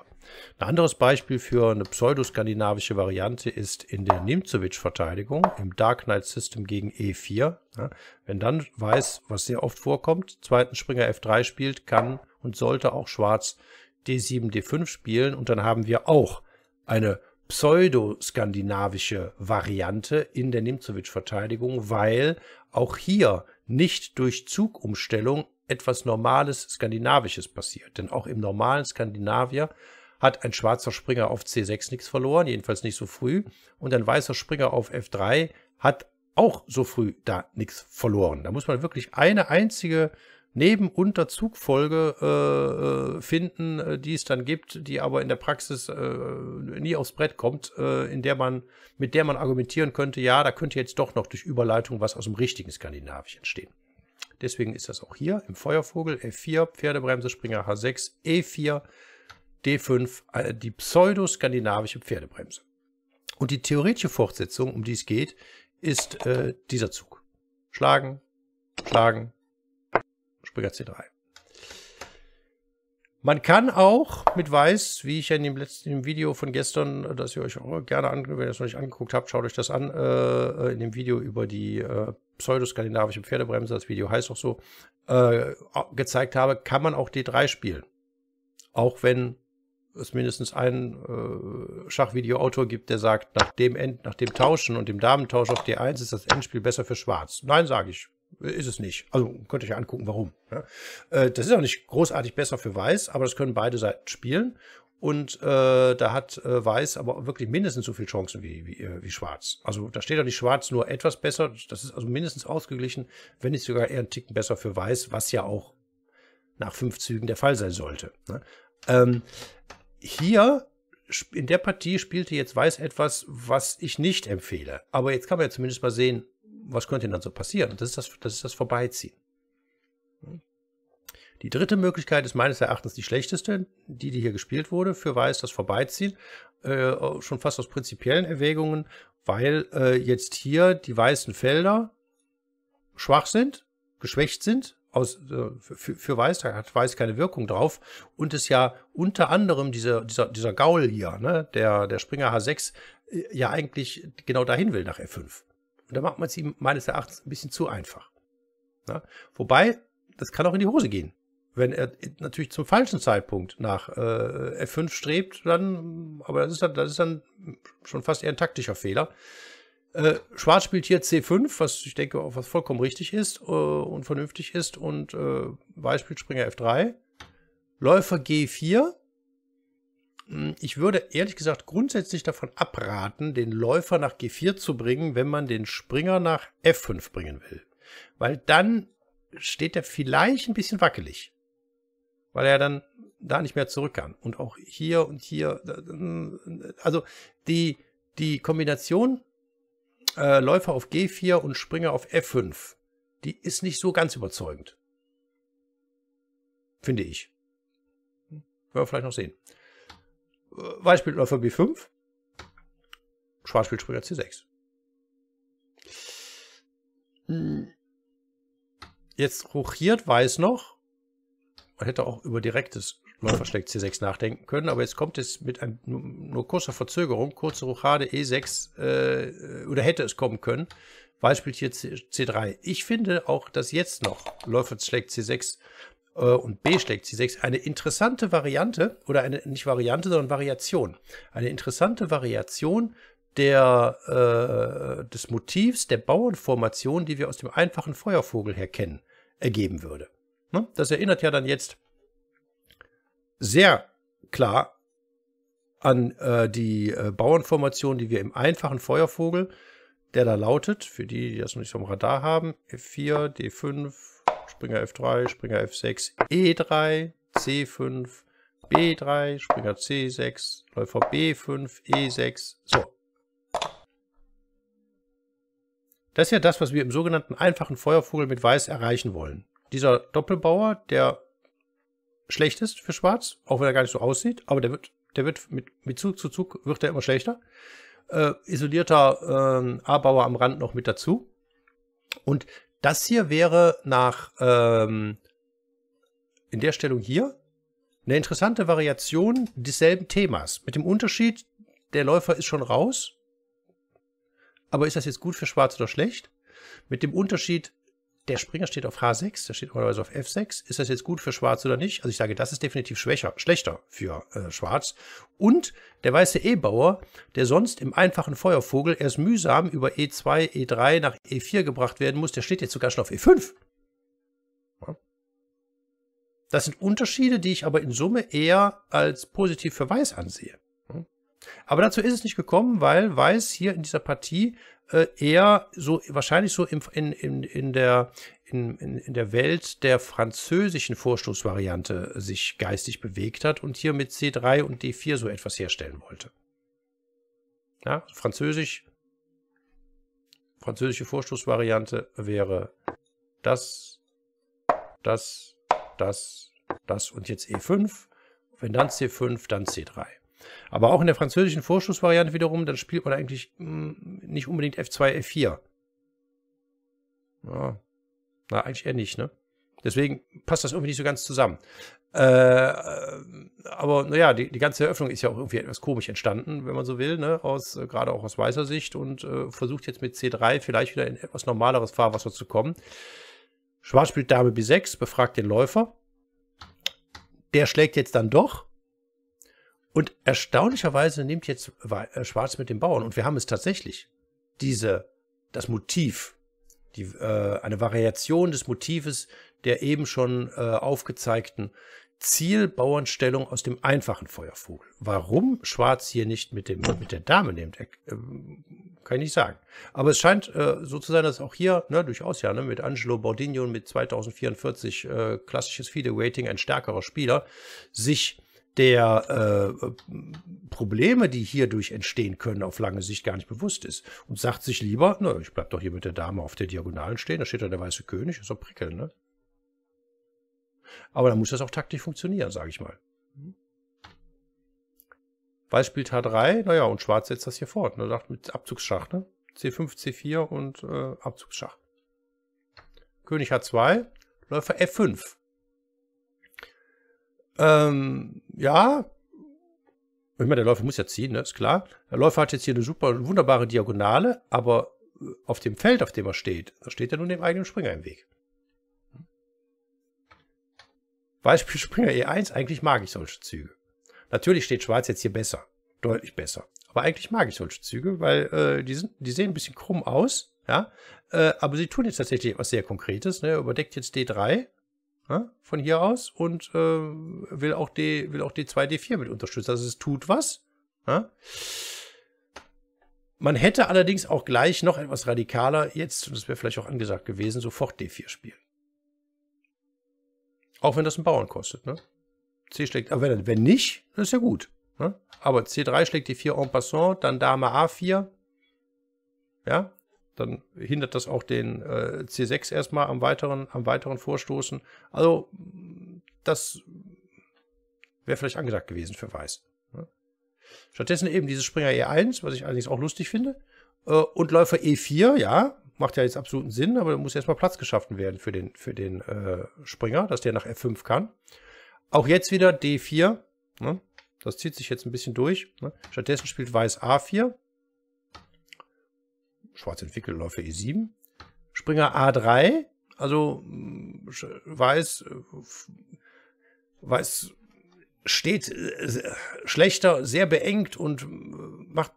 Ein anderes Beispiel für eine pseudoskandinavische Variante ist in der Nimzowitsch-Verteidigung im Dark Knight System gegen E4. Ja, wenn dann Weiß, was sehr oft vorkommt, zweiten Springer F3 spielt, kann und sollte auch Schwarz D7, D5 spielen und dann haben wir auch eine pseudoskandinavische Variante in der Nimzowitsch-Verteidigung, weil auch hier nicht durch Zugumstellung etwas Normales Skandinavisches passiert. Denn auch im normalen Skandinavier hat ein schwarzer Springer auf C6 nichts verloren, jedenfalls nicht so früh. Und ein weißer Springer auf F3 hat auch so früh da nichts verloren. Da muss man wirklich eine einzige Nebenunterzugfolge äh, äh finden, äh, die es dann gibt, die aber in der Praxis äh, nie aufs Brett kommt, äh, in der man, mit der man argumentieren könnte, ja, da könnte jetzt doch noch durch Überleitung was aus dem richtigen Skandinavien entstehen. Deswegen ist das auch hier im Feuervogel F4, Pferdebremse, Springer H6, E4, D5 äh, die pseudoskandinavische Pferdebremse. Und die theoretische Fortsetzung, um die es geht, ist äh, dieser Zug. Schlagen, schlagen, Springer C3. Man kann auch mit Weiß, wie ich ja in dem letzten Video von gestern, äh, das ihr euch auch gerne anguckt, wenn ihr das noch nicht angeguckt habt, schaut euch das an, äh, äh, in dem Video über die äh, pseudo-skandinavische Pferdebremse, das Video heißt auch so, äh, gezeigt habe, kann man auch D3 spielen. Auch wenn es mindestens einen äh, Schachvideoautor gibt, der sagt, nach dem, End, nach dem Tauschen und dem Damentausch auf D1 ist das Endspiel besser für Schwarz. Nein, sage ich. Ist es nicht. Also könnt ihr euch angucken, warum. Ja? Ne? Äh, das ist auch nicht großartig besser für Weiß, aber das können beide Seiten spielen. Und äh, da hat äh, Weiß aber wirklich mindestens so viele Chancen wie, wie, äh, wie Schwarz. Also da steht doch nicht Schwarz nur etwas besser. Das ist also mindestens ausgeglichen, wenn nicht sogar eher einen Ticken besser für Weiß, was ja auch nach fünf Zügen der Fall sein sollte. Ne? Ähm, hier in der Partie spielte jetzt Weiß etwas, was ich nicht empfehle. Aber jetzt kann man ja zumindest mal sehen, was könnte denn dann so passieren. Und das ist das, das, ist das Vorbeiziehen. Die dritte Möglichkeit ist meines Erachtens die schlechteste, die, die hier gespielt wurde, für Weiß das Vorbeiziehen, äh, schon fast aus prinzipiellen Erwägungen, weil äh, jetzt hier die weißen Felder schwach sind, geschwächt sind aus, äh, für, für Weiß, da hat Weiß keine Wirkung drauf. Und es ja unter anderem diese, dieser, dieser Gaul hier, ne, der, der Springer H6, äh, ja eigentlich genau dahin will nach F5. Und da macht man es ihm meines Erachtens ein bisschen zu einfach. Ne? Wobei, das kann auch in die Hose gehen. Wenn er natürlich zum falschen Zeitpunkt nach äh, F5 strebt, dann, aber das ist dann, das ist dann schon fast eher ein taktischer Fehler. Äh, Schwarz spielt hier C5, was ich denke auch was vollkommen richtig ist äh, und vernünftig ist. Und äh, Weiß spielt Springer F3. Läufer G4. Hm, ich würde ehrlich gesagt grundsätzlich davon abraten, den Läufer nach G4 zu bringen, wenn man den Springer nach F5 bringen will. Weil dann steht er vielleicht ein bisschen wackelig. Weil er dann da nicht mehr zurück kann. Und auch hier und hier. Hm, also die, die Kombination äh, Läufer auf G4 und Springer auf F5. Die ist nicht so ganz überzeugend. Finde ich. Werden wir vielleicht noch sehen. Beispiel äh, Läufer B5. Schwarz spielt Springer C6. Hm. Jetzt rochiert Weiß noch. Man hätte auch über direktes Läufer versteckt C6 nachdenken können, aber jetzt kommt es mit ein, nur kurzer Verzögerung, kurze Rochade E6 äh, oder hätte es kommen können. Beispiel hier C3. Ich finde auch, dass jetzt noch Läufer schlägt C6 äh, und B schlägt C6 eine interessante Variante oder eine nicht Variante, sondern Variation. Eine interessante Variation der, äh, des Motivs der Bauernformation, die wir aus dem einfachen Feuervogel her kennen, ergeben würde. Ne? Das erinnert ja dann jetzt sehr klar an äh, die äh, Bauernformation, die wir im einfachen Feuervogel, der da lautet, für die, die das noch nicht vom Radar haben, F4, D5, Springer F3, Springer F6, E3, C5, B3, Springer C6, Läufer B5, E6, so. Das ist ja das, was wir im sogenannten einfachen Feuervogel mit Weiß erreichen wollen. Dieser Doppelbauer, der schlecht ist für Schwarz, auch wenn er gar nicht so aussieht, aber der wird, der wird mit, mit Zug zu Zug wird er immer schlechter. Äh, isolierter äh, A-Bauer am Rand noch mit dazu. Und das hier wäre nach ähm, in der Stellung hier eine interessante Variation desselben Themas. Mit dem Unterschied, der Läufer ist schon raus, aber ist das jetzt gut für Schwarz oder schlecht? Mit dem Unterschied, der Springer steht auf H6, der steht normalerweise auf F6. Ist das jetzt gut für Schwarz oder nicht? Also ich sage, das ist definitiv schwächer, schlechter für äh, Schwarz. Und der weiße E-Bauer, der sonst im einfachen Feuervogel erst mühsam über E2, E3 nach E4 gebracht werden muss, der steht jetzt sogar schon auf E5. Das sind Unterschiede, die ich aber in Summe eher als positiv für Weiß ansehe. Aber dazu ist es nicht gekommen, weil Weiß hier in dieser Partie äh, eher so wahrscheinlich so im, in, in, in, der, in, in, der Welt der französischen Vorstoßvariante sich geistig bewegt hat und hier mit C3 und D4 so etwas herstellen wollte. Ja, also Französisch, französische Vorstoßvariante wäre das, das, das, das und jetzt E5. Wenn dann C5, dann C3. Aber auch in der französischen Vorschussvariante wiederum, dann spielt man eigentlich mh, hm, nicht unbedingt F2, F4. Ja. Na, eigentlich eher nicht, ne? Deswegen passt das irgendwie nicht so ganz zusammen. Äh, äh aber naja, die, die ganze Eröffnung ist ja auch irgendwie etwas komisch entstanden, wenn man so will, ne? aus, äh, gerade auch aus weißer Sicht und äh, versucht jetzt mit C3 vielleicht wieder in etwas normaleres Fahrwasser zu kommen. Schwarz spielt Dame B6, befragt den Läufer. Der schlägt jetzt dann doch und erstaunlicherweise nimmt jetzt äh, Schwarz mit den Bauern, und wir haben es tatsächlich, diese, das Motiv, die, äh, eine Variation des Motives der eben schon äh, aufgezeigten Zielbauernstellung aus dem einfachen Feuervogel. Warum Schwarz hier nicht mit, dem, mit der Dame nimmt, äh, kann ich nicht sagen. Aber es scheint äh, so zu sein, dass auch hier ne, durchaus ja ne, mit Angelo Bordinion mit 2044 äh, klassisches Feeder-Rating ein stärkerer Spieler sich der äh, Probleme, die hierdurch entstehen können, auf lange Sicht gar nicht bewusst ist und sagt sich lieber, na, ich bleib doch hier mit der Dame auf der Diagonalen stehen, da steht da der weiße König, ist doch prickeln, ne? Aber dann muss das auch taktisch funktionieren, sage ich mal. Weiß spielt H3, naja, und Schwarz setzt das hier fort, ne? Sagt mit Abzugsschach, ne? C5, C4 und äh, Abzugsschach. König H2, Läufer F5. Ähm, ja. Ich meine, der Läufer muss ja ziehen, ne? ist klar. Der Läufer hat jetzt hier eine super, wunderbare Diagonale, aber äh, auf dem Feld, auf dem er steht, da steht er nun dem eigenen Springer im Weg. Beispiel Springer E1, eigentlich mag ich solche Züge. Natürlich steht Schwarz jetzt hier besser, deutlich besser. Aber eigentlich mag ich solche Züge, weil äh, die, sind, die sehen ein bisschen krumm aus, ja. Äh, aber sie tun jetzt tatsächlich etwas sehr Konkretes, ne? überdeckt jetzt D3 Ne, von hier aus und äh, will auch D, will auch D2, D4 mit unterstützen. Also es tut was. Ja. Ne. Man hätte allerdings auch gleich noch etwas radikaler jetzt, das wäre vielleicht auch angesagt gewesen, sofort D4 spielen. Auch wenn das einen Bauern kostet, ne? C schlägt, aber wenn, wenn nicht, dann ist ja gut. Ne? Aber C3 schlägt D4 en passant, dann Dame A4. Ja, dann hindert das auch den äh, C6 erstmal am weiteren, am weiteren Vorstoßen. Also, das wäre vielleicht angedacht gewesen für Weiß. Ne? Stattdessen eben dieses Springer E1, was ich allerdings auch lustig finde. Äh, und Läufer E4, ja, macht ja jetzt absoluten Sinn, aber da muss erstmal Platz geschaffen werden für den, für den äh, Springer, dass der nach F5 kann. Auch jetzt wieder D4. Ne? Das zieht sich jetzt ein bisschen durch. Ne? Stattdessen spielt Weiß A4. Schwarz Fickel läuft für E7. Springer A3, also mm, weiß, äh, weiß steht äh, schlechter, sehr beengt und äh, macht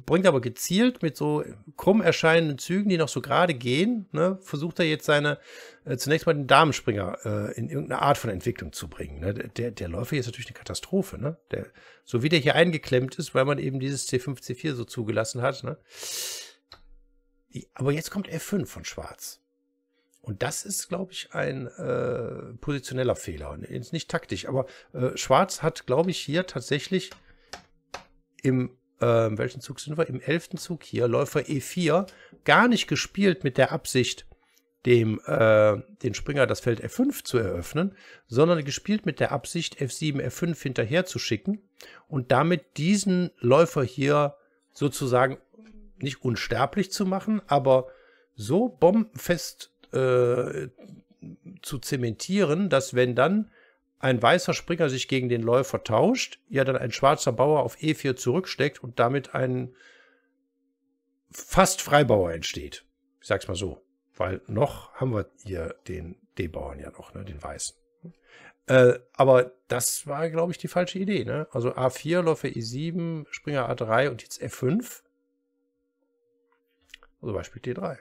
bringt aber gezielt mit so krumm erscheinenden Zügen, die noch so gerade gehen, ne, versucht er jetzt seine, äh, zunächst mal den Damenspringer äh, in irgendeine Art von Entwicklung zu bringen. Ne. Der, der Läufer hier ist natürlich eine Katastrophe, ne? Der, so wie der hier eingeklemmt ist, weil man eben dieses C5, C4 so zugelassen hat, ne? Aber jetzt kommt F5 von Schwarz. Und das ist, glaube ich, ein äh, positioneller Fehler. Jetzt nicht taktisch, aber äh, Schwarz hat, glaube ich, hier tatsächlich im ähm, welchen Zug sind wir? Im elften Zug hier, Läufer E4, gar nicht gespielt mit der Absicht, dem, äh, den Springer das Feld F5 zu eröffnen, sondern gespielt mit der Absicht, F7, F5 hinterher zu schicken und damit diesen Läufer hier sozusagen nicht unsterblich zu machen, aber so bombenfest äh, zu zementieren, dass wenn dann ein weißer Springer sich gegen den Läufer tauscht, ja dann ein schwarzer Bauer auf E4 zurücksteckt und damit ein fast Freibauer entsteht. Ich sag's mal so, weil noch haben wir hier den D-Bauern ja noch, ne, den Weißen. Äh, aber das war, glaube ich, die falsche Idee. Ne? Also A4, Läufer E7, Springer A3 und jetzt e F5. Also Beispiel D3.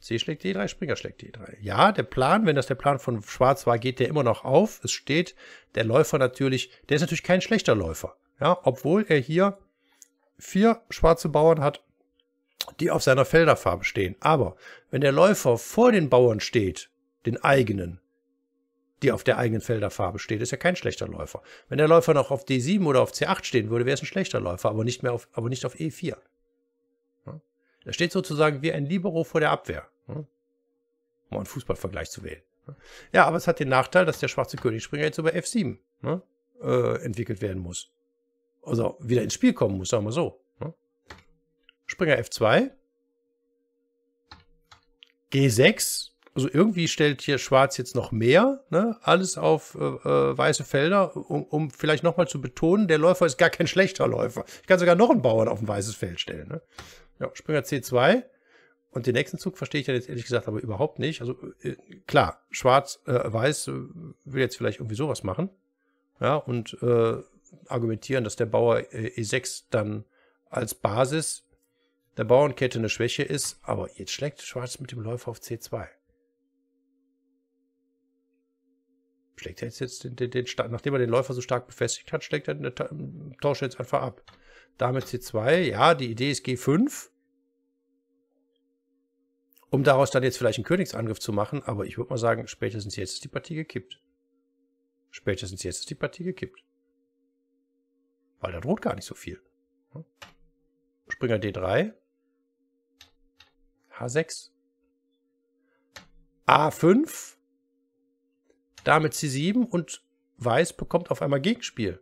C schlägt e D3, Springer schlägt e D3. Ja, der Plan, wenn das der Plan von Schwarz war, geht der immer noch auf. Es steht, der Läufer natürlich, der ist natürlich kein schlechter Läufer. Ja, obwohl er hier vier schwarze Bauern hat, die auf seiner Felderfarbe stehen. Aber wenn der Läufer vor den Bauern steht, den eigenen, die auf der eigenen Felderfarbe steht, ist er kein schlechter Läufer. Wenn der Läufer noch auf D7 oder auf C8 stehen würde, wäre es ein schlechter Läufer, aber nicht mehr auf, aber nicht auf E4. Da steht sozusagen wie ein Libero vor der Abwehr. Ne? Um einen Fußballvergleich zu wählen. Ne? Ja, aber es hat den Nachteil, dass der schwarze Königspringer jetzt über F7 ne, äh, entwickelt werden muss. Also wieder ins Spiel kommen muss, sagen wir so. Ne? Springer F2. G6. Also irgendwie stellt hier Schwarz jetzt noch mehr, ne? alles auf äh, äh weiße Felder, um, um vielleicht nochmal zu betonen, der Läufer ist gar kein schlechter Läufer. Ich kann sogar noch einen Bauern auf ein weißes Feld stellen. Ne? Ja, Springer C2. Und den nächsten Zug verstehe ich dann jetzt ehrlich gesagt aber überhaupt nicht. Also äh, klar, Schwarz-Weiß äh, äh, will jetzt vielleicht irgendwie sowas machen. Ja, und äh, argumentieren, dass der Bauer äh, E6 dann als Basis der Bauernkette eine Schwäche ist. Aber jetzt schlägt Schwarz mit dem Läufer auf C2. Schlägt er jetzt, jetzt den, den, den, nachdem er den Läufer so stark befestigt hat, schlägt er den Tausch jetzt einfach ab damit C2. Ja, die Idee ist G5. Um daraus dann jetzt vielleicht einen Königsangriff zu machen, aber ich würde mal sagen, spätestens jetzt ist die Partie gekippt. Spätestens jetzt ist die Partie gekippt. Weil da droht gar nicht so viel. Springer D3. H6. A5. Damit C7 und Weiß bekommt auf einmal Gegenspiel.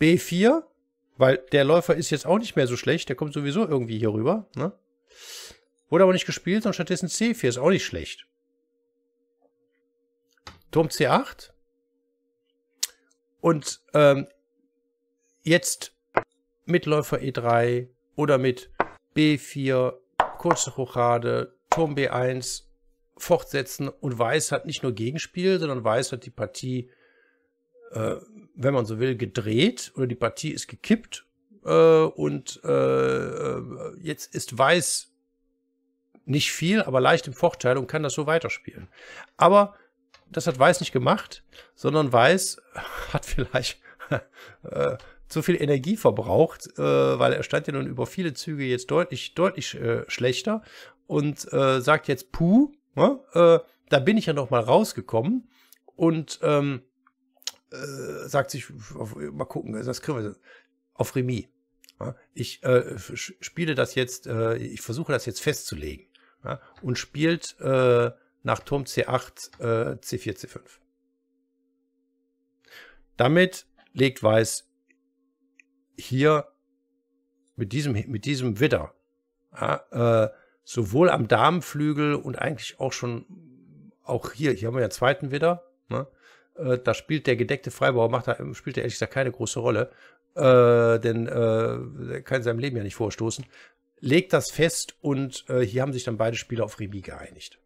B4, weil der Läufer ist jetzt auch nicht mehr so schlecht, der kommt sowieso irgendwie hier rüber. Ne? Wurde aber nicht gespielt, sondern stattdessen C4 ist auch nicht schlecht. Turm C8. Und ähm, jetzt mit Läufer E3 oder mit B4, kurze Hochade, Turm B1 fortsetzen und Weiß hat nicht nur Gegenspiel, sondern Weiß hat die Partie äh, wenn man so will, gedreht oder die Partie ist gekippt äh, und äh, äh, jetzt ist Weiß nicht viel, aber leicht im Vorteil und kann das so weiterspielen. Aber das hat Weiß nicht gemacht, sondern Weiß hat vielleicht äh, zu viel Energie verbraucht, äh, weil er stand ja nun über viele Züge jetzt deutlich, deutlich äh, schlechter und äh, sagt jetzt, puh, ne, äh, da bin ich ja noch mal rausgekommen und ähm, äh, sagt sich, auf, mal gucken, das kriegen wir auf Remis. Ja, ich äh, spiele das jetzt, äh, ich versuche das jetzt festzulegen. Ja, und spielt äh, nach Turm C8, C4, C5. Damit legt Weiß hier mit diesem, mit diesem Widder ja, äh, sowohl am Damenflügel und eigentlich auch schon, auch hier, hier haben wir ja einen zweiten Widder, ne, äh, da spielt der gedeckte Freibauer, macht da, spielt er ehrlich gesagt keine große Rolle, äh, denn äh, er kann seinem Leben ja nicht vorstoßen. Legt das fest und äh, hier haben sich dann beide Spieler auf Remis geeinigt.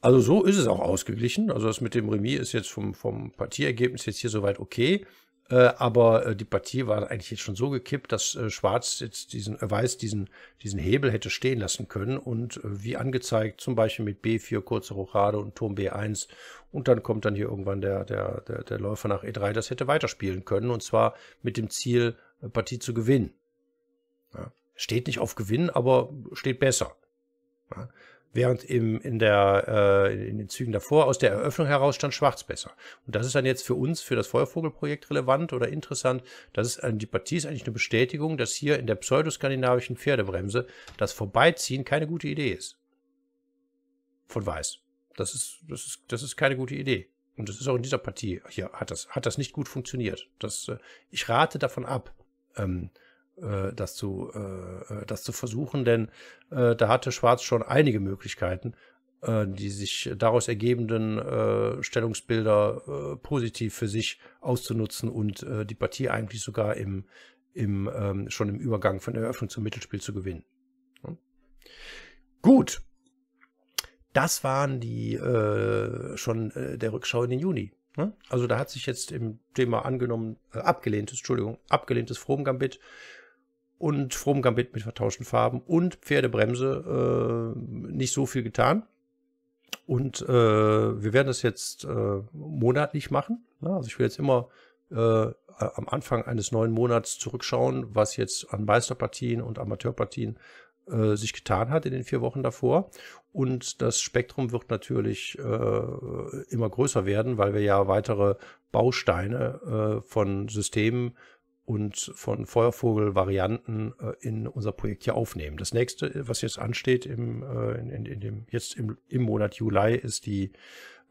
Also so ist es auch ausgeglichen. Also das mit dem Remis ist jetzt vom, vom Partieergebnis jetzt hier soweit okay. Äh, aber äh, die Partie war eigentlich jetzt schon so gekippt, dass äh, Schwarz jetzt diesen äh, Weiß diesen diesen Hebel hätte stehen lassen können und äh, wie angezeigt zum Beispiel mit B4 kurze Rochade und Turm B1 und dann kommt dann hier irgendwann der der der, der Läufer nach E3, das hätte weiterspielen können und zwar mit dem Ziel äh, Partie zu gewinnen. Ja. Steht nicht auf Gewinn, aber steht besser. Ja. Während im, in, der, äh, in den Zügen davor aus der Eröffnung heraus stand Schwarz besser. Und das ist dann jetzt für uns, für das Feuervogelprojekt relevant oder interessant. Das ist, die Partie ist eigentlich eine Bestätigung, dass hier in der pseudoskandinavischen Pferdebremse das Vorbeiziehen keine gute Idee ist. Von Weiß. Das ist, das ist, das ist keine gute Idee. Und das ist auch in dieser Partie hier, hat das, hat das nicht gut funktioniert. Das, äh, ich rate davon ab, ähm, äh, das, zu, äh, äh, das zu versuchen, denn äh, da hatte Schwarz schon einige Möglichkeiten, äh, die sich daraus ergebenden äh, Stellungsbilder äh, positiv für sich auszunutzen und äh, die Partie eigentlich sogar im, im, ähm, schon im Übergang von der Eröffnung zum Mittelspiel zu gewinnen. Ja. Gut. Das waren die äh, schon äh, der Rückschau in den Juni. Ne? Also da hat sich jetzt im Thema angenommen, äh, abgelehntes, Entschuldigung, abgelehntes Frohmgambit und Stromgambit mit vertauschten Farben und Pferdebremse äh, nicht so viel getan. Und äh, wir werden das jetzt äh, monatlich machen. Ne? Also ich will jetzt immer äh, am Anfang eines neuen Monats zurückschauen, was jetzt an Meisterpartien und Amateurpartien äh, sich getan hat in den vier Wochen davor. Und das Spektrum wird natürlich äh, immer größer werden, weil wir ja weitere Bausteine äh, von Systemen und von Feuervogel-Varianten äh, in unser Projekt hier aufnehmen. Das nächste, was jetzt ansteht im, äh, in, in, dem, jetzt im, im Monat Juli, ist die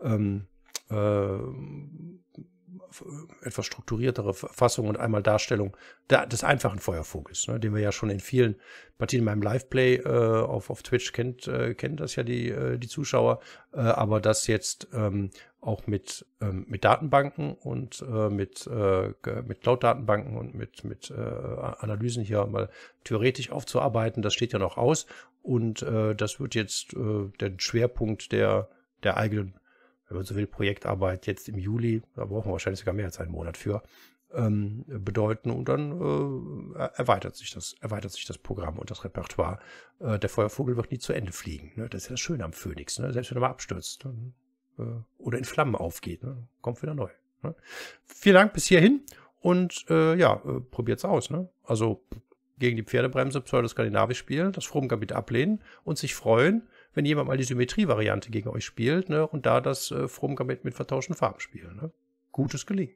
ähm, äh, äh, etwas strukturiertere Fassung und einmal Darstellung des einfachen Feuervogels, ne, den wir ja schon in vielen Partien in meinem Liveplay äh, auf, auf Twitch kennt, äh, kennen das ja die, äh, die Zuschauer, äh, aber das jetzt ähm, auch mit, ähm, mit Datenbanken und äh, mit, äh, mit Cloud-Datenbanken und mit, mit äh, Analysen hier mal theoretisch aufzuarbeiten, das steht ja noch aus und äh, das wird jetzt äh, der Schwerpunkt der, der eigenen wenn man so will, Projektarbeit jetzt im Juli, da brauchen wir wahrscheinlich sogar mehr als einen Monat für, ähm, bedeuten. Und dann äh, erweitert, sich das, erweitert sich das Programm und das Repertoire. Äh, der Feuervogel wird nie zu Ende fliegen. Ne? Das ist ja das Schöne am Phönix. Ne? Selbst wenn er mal abstürzt dann, äh, oder in Flammen aufgeht, ne? kommt wieder neu. Ne? Vielen Dank bis hierhin und äh, ja, äh, probiert's aus. Ne? Also gegen die Pferdebremse pseudoskandinavisch spielen, das Frommgambit ablehnen und sich freuen, wenn jemand mal die Symmetrie-Variante gegen euch spielt ne, und da das äh, Fromm mit, vertauschten Farben spielt. Ne? Gutes Gelingen.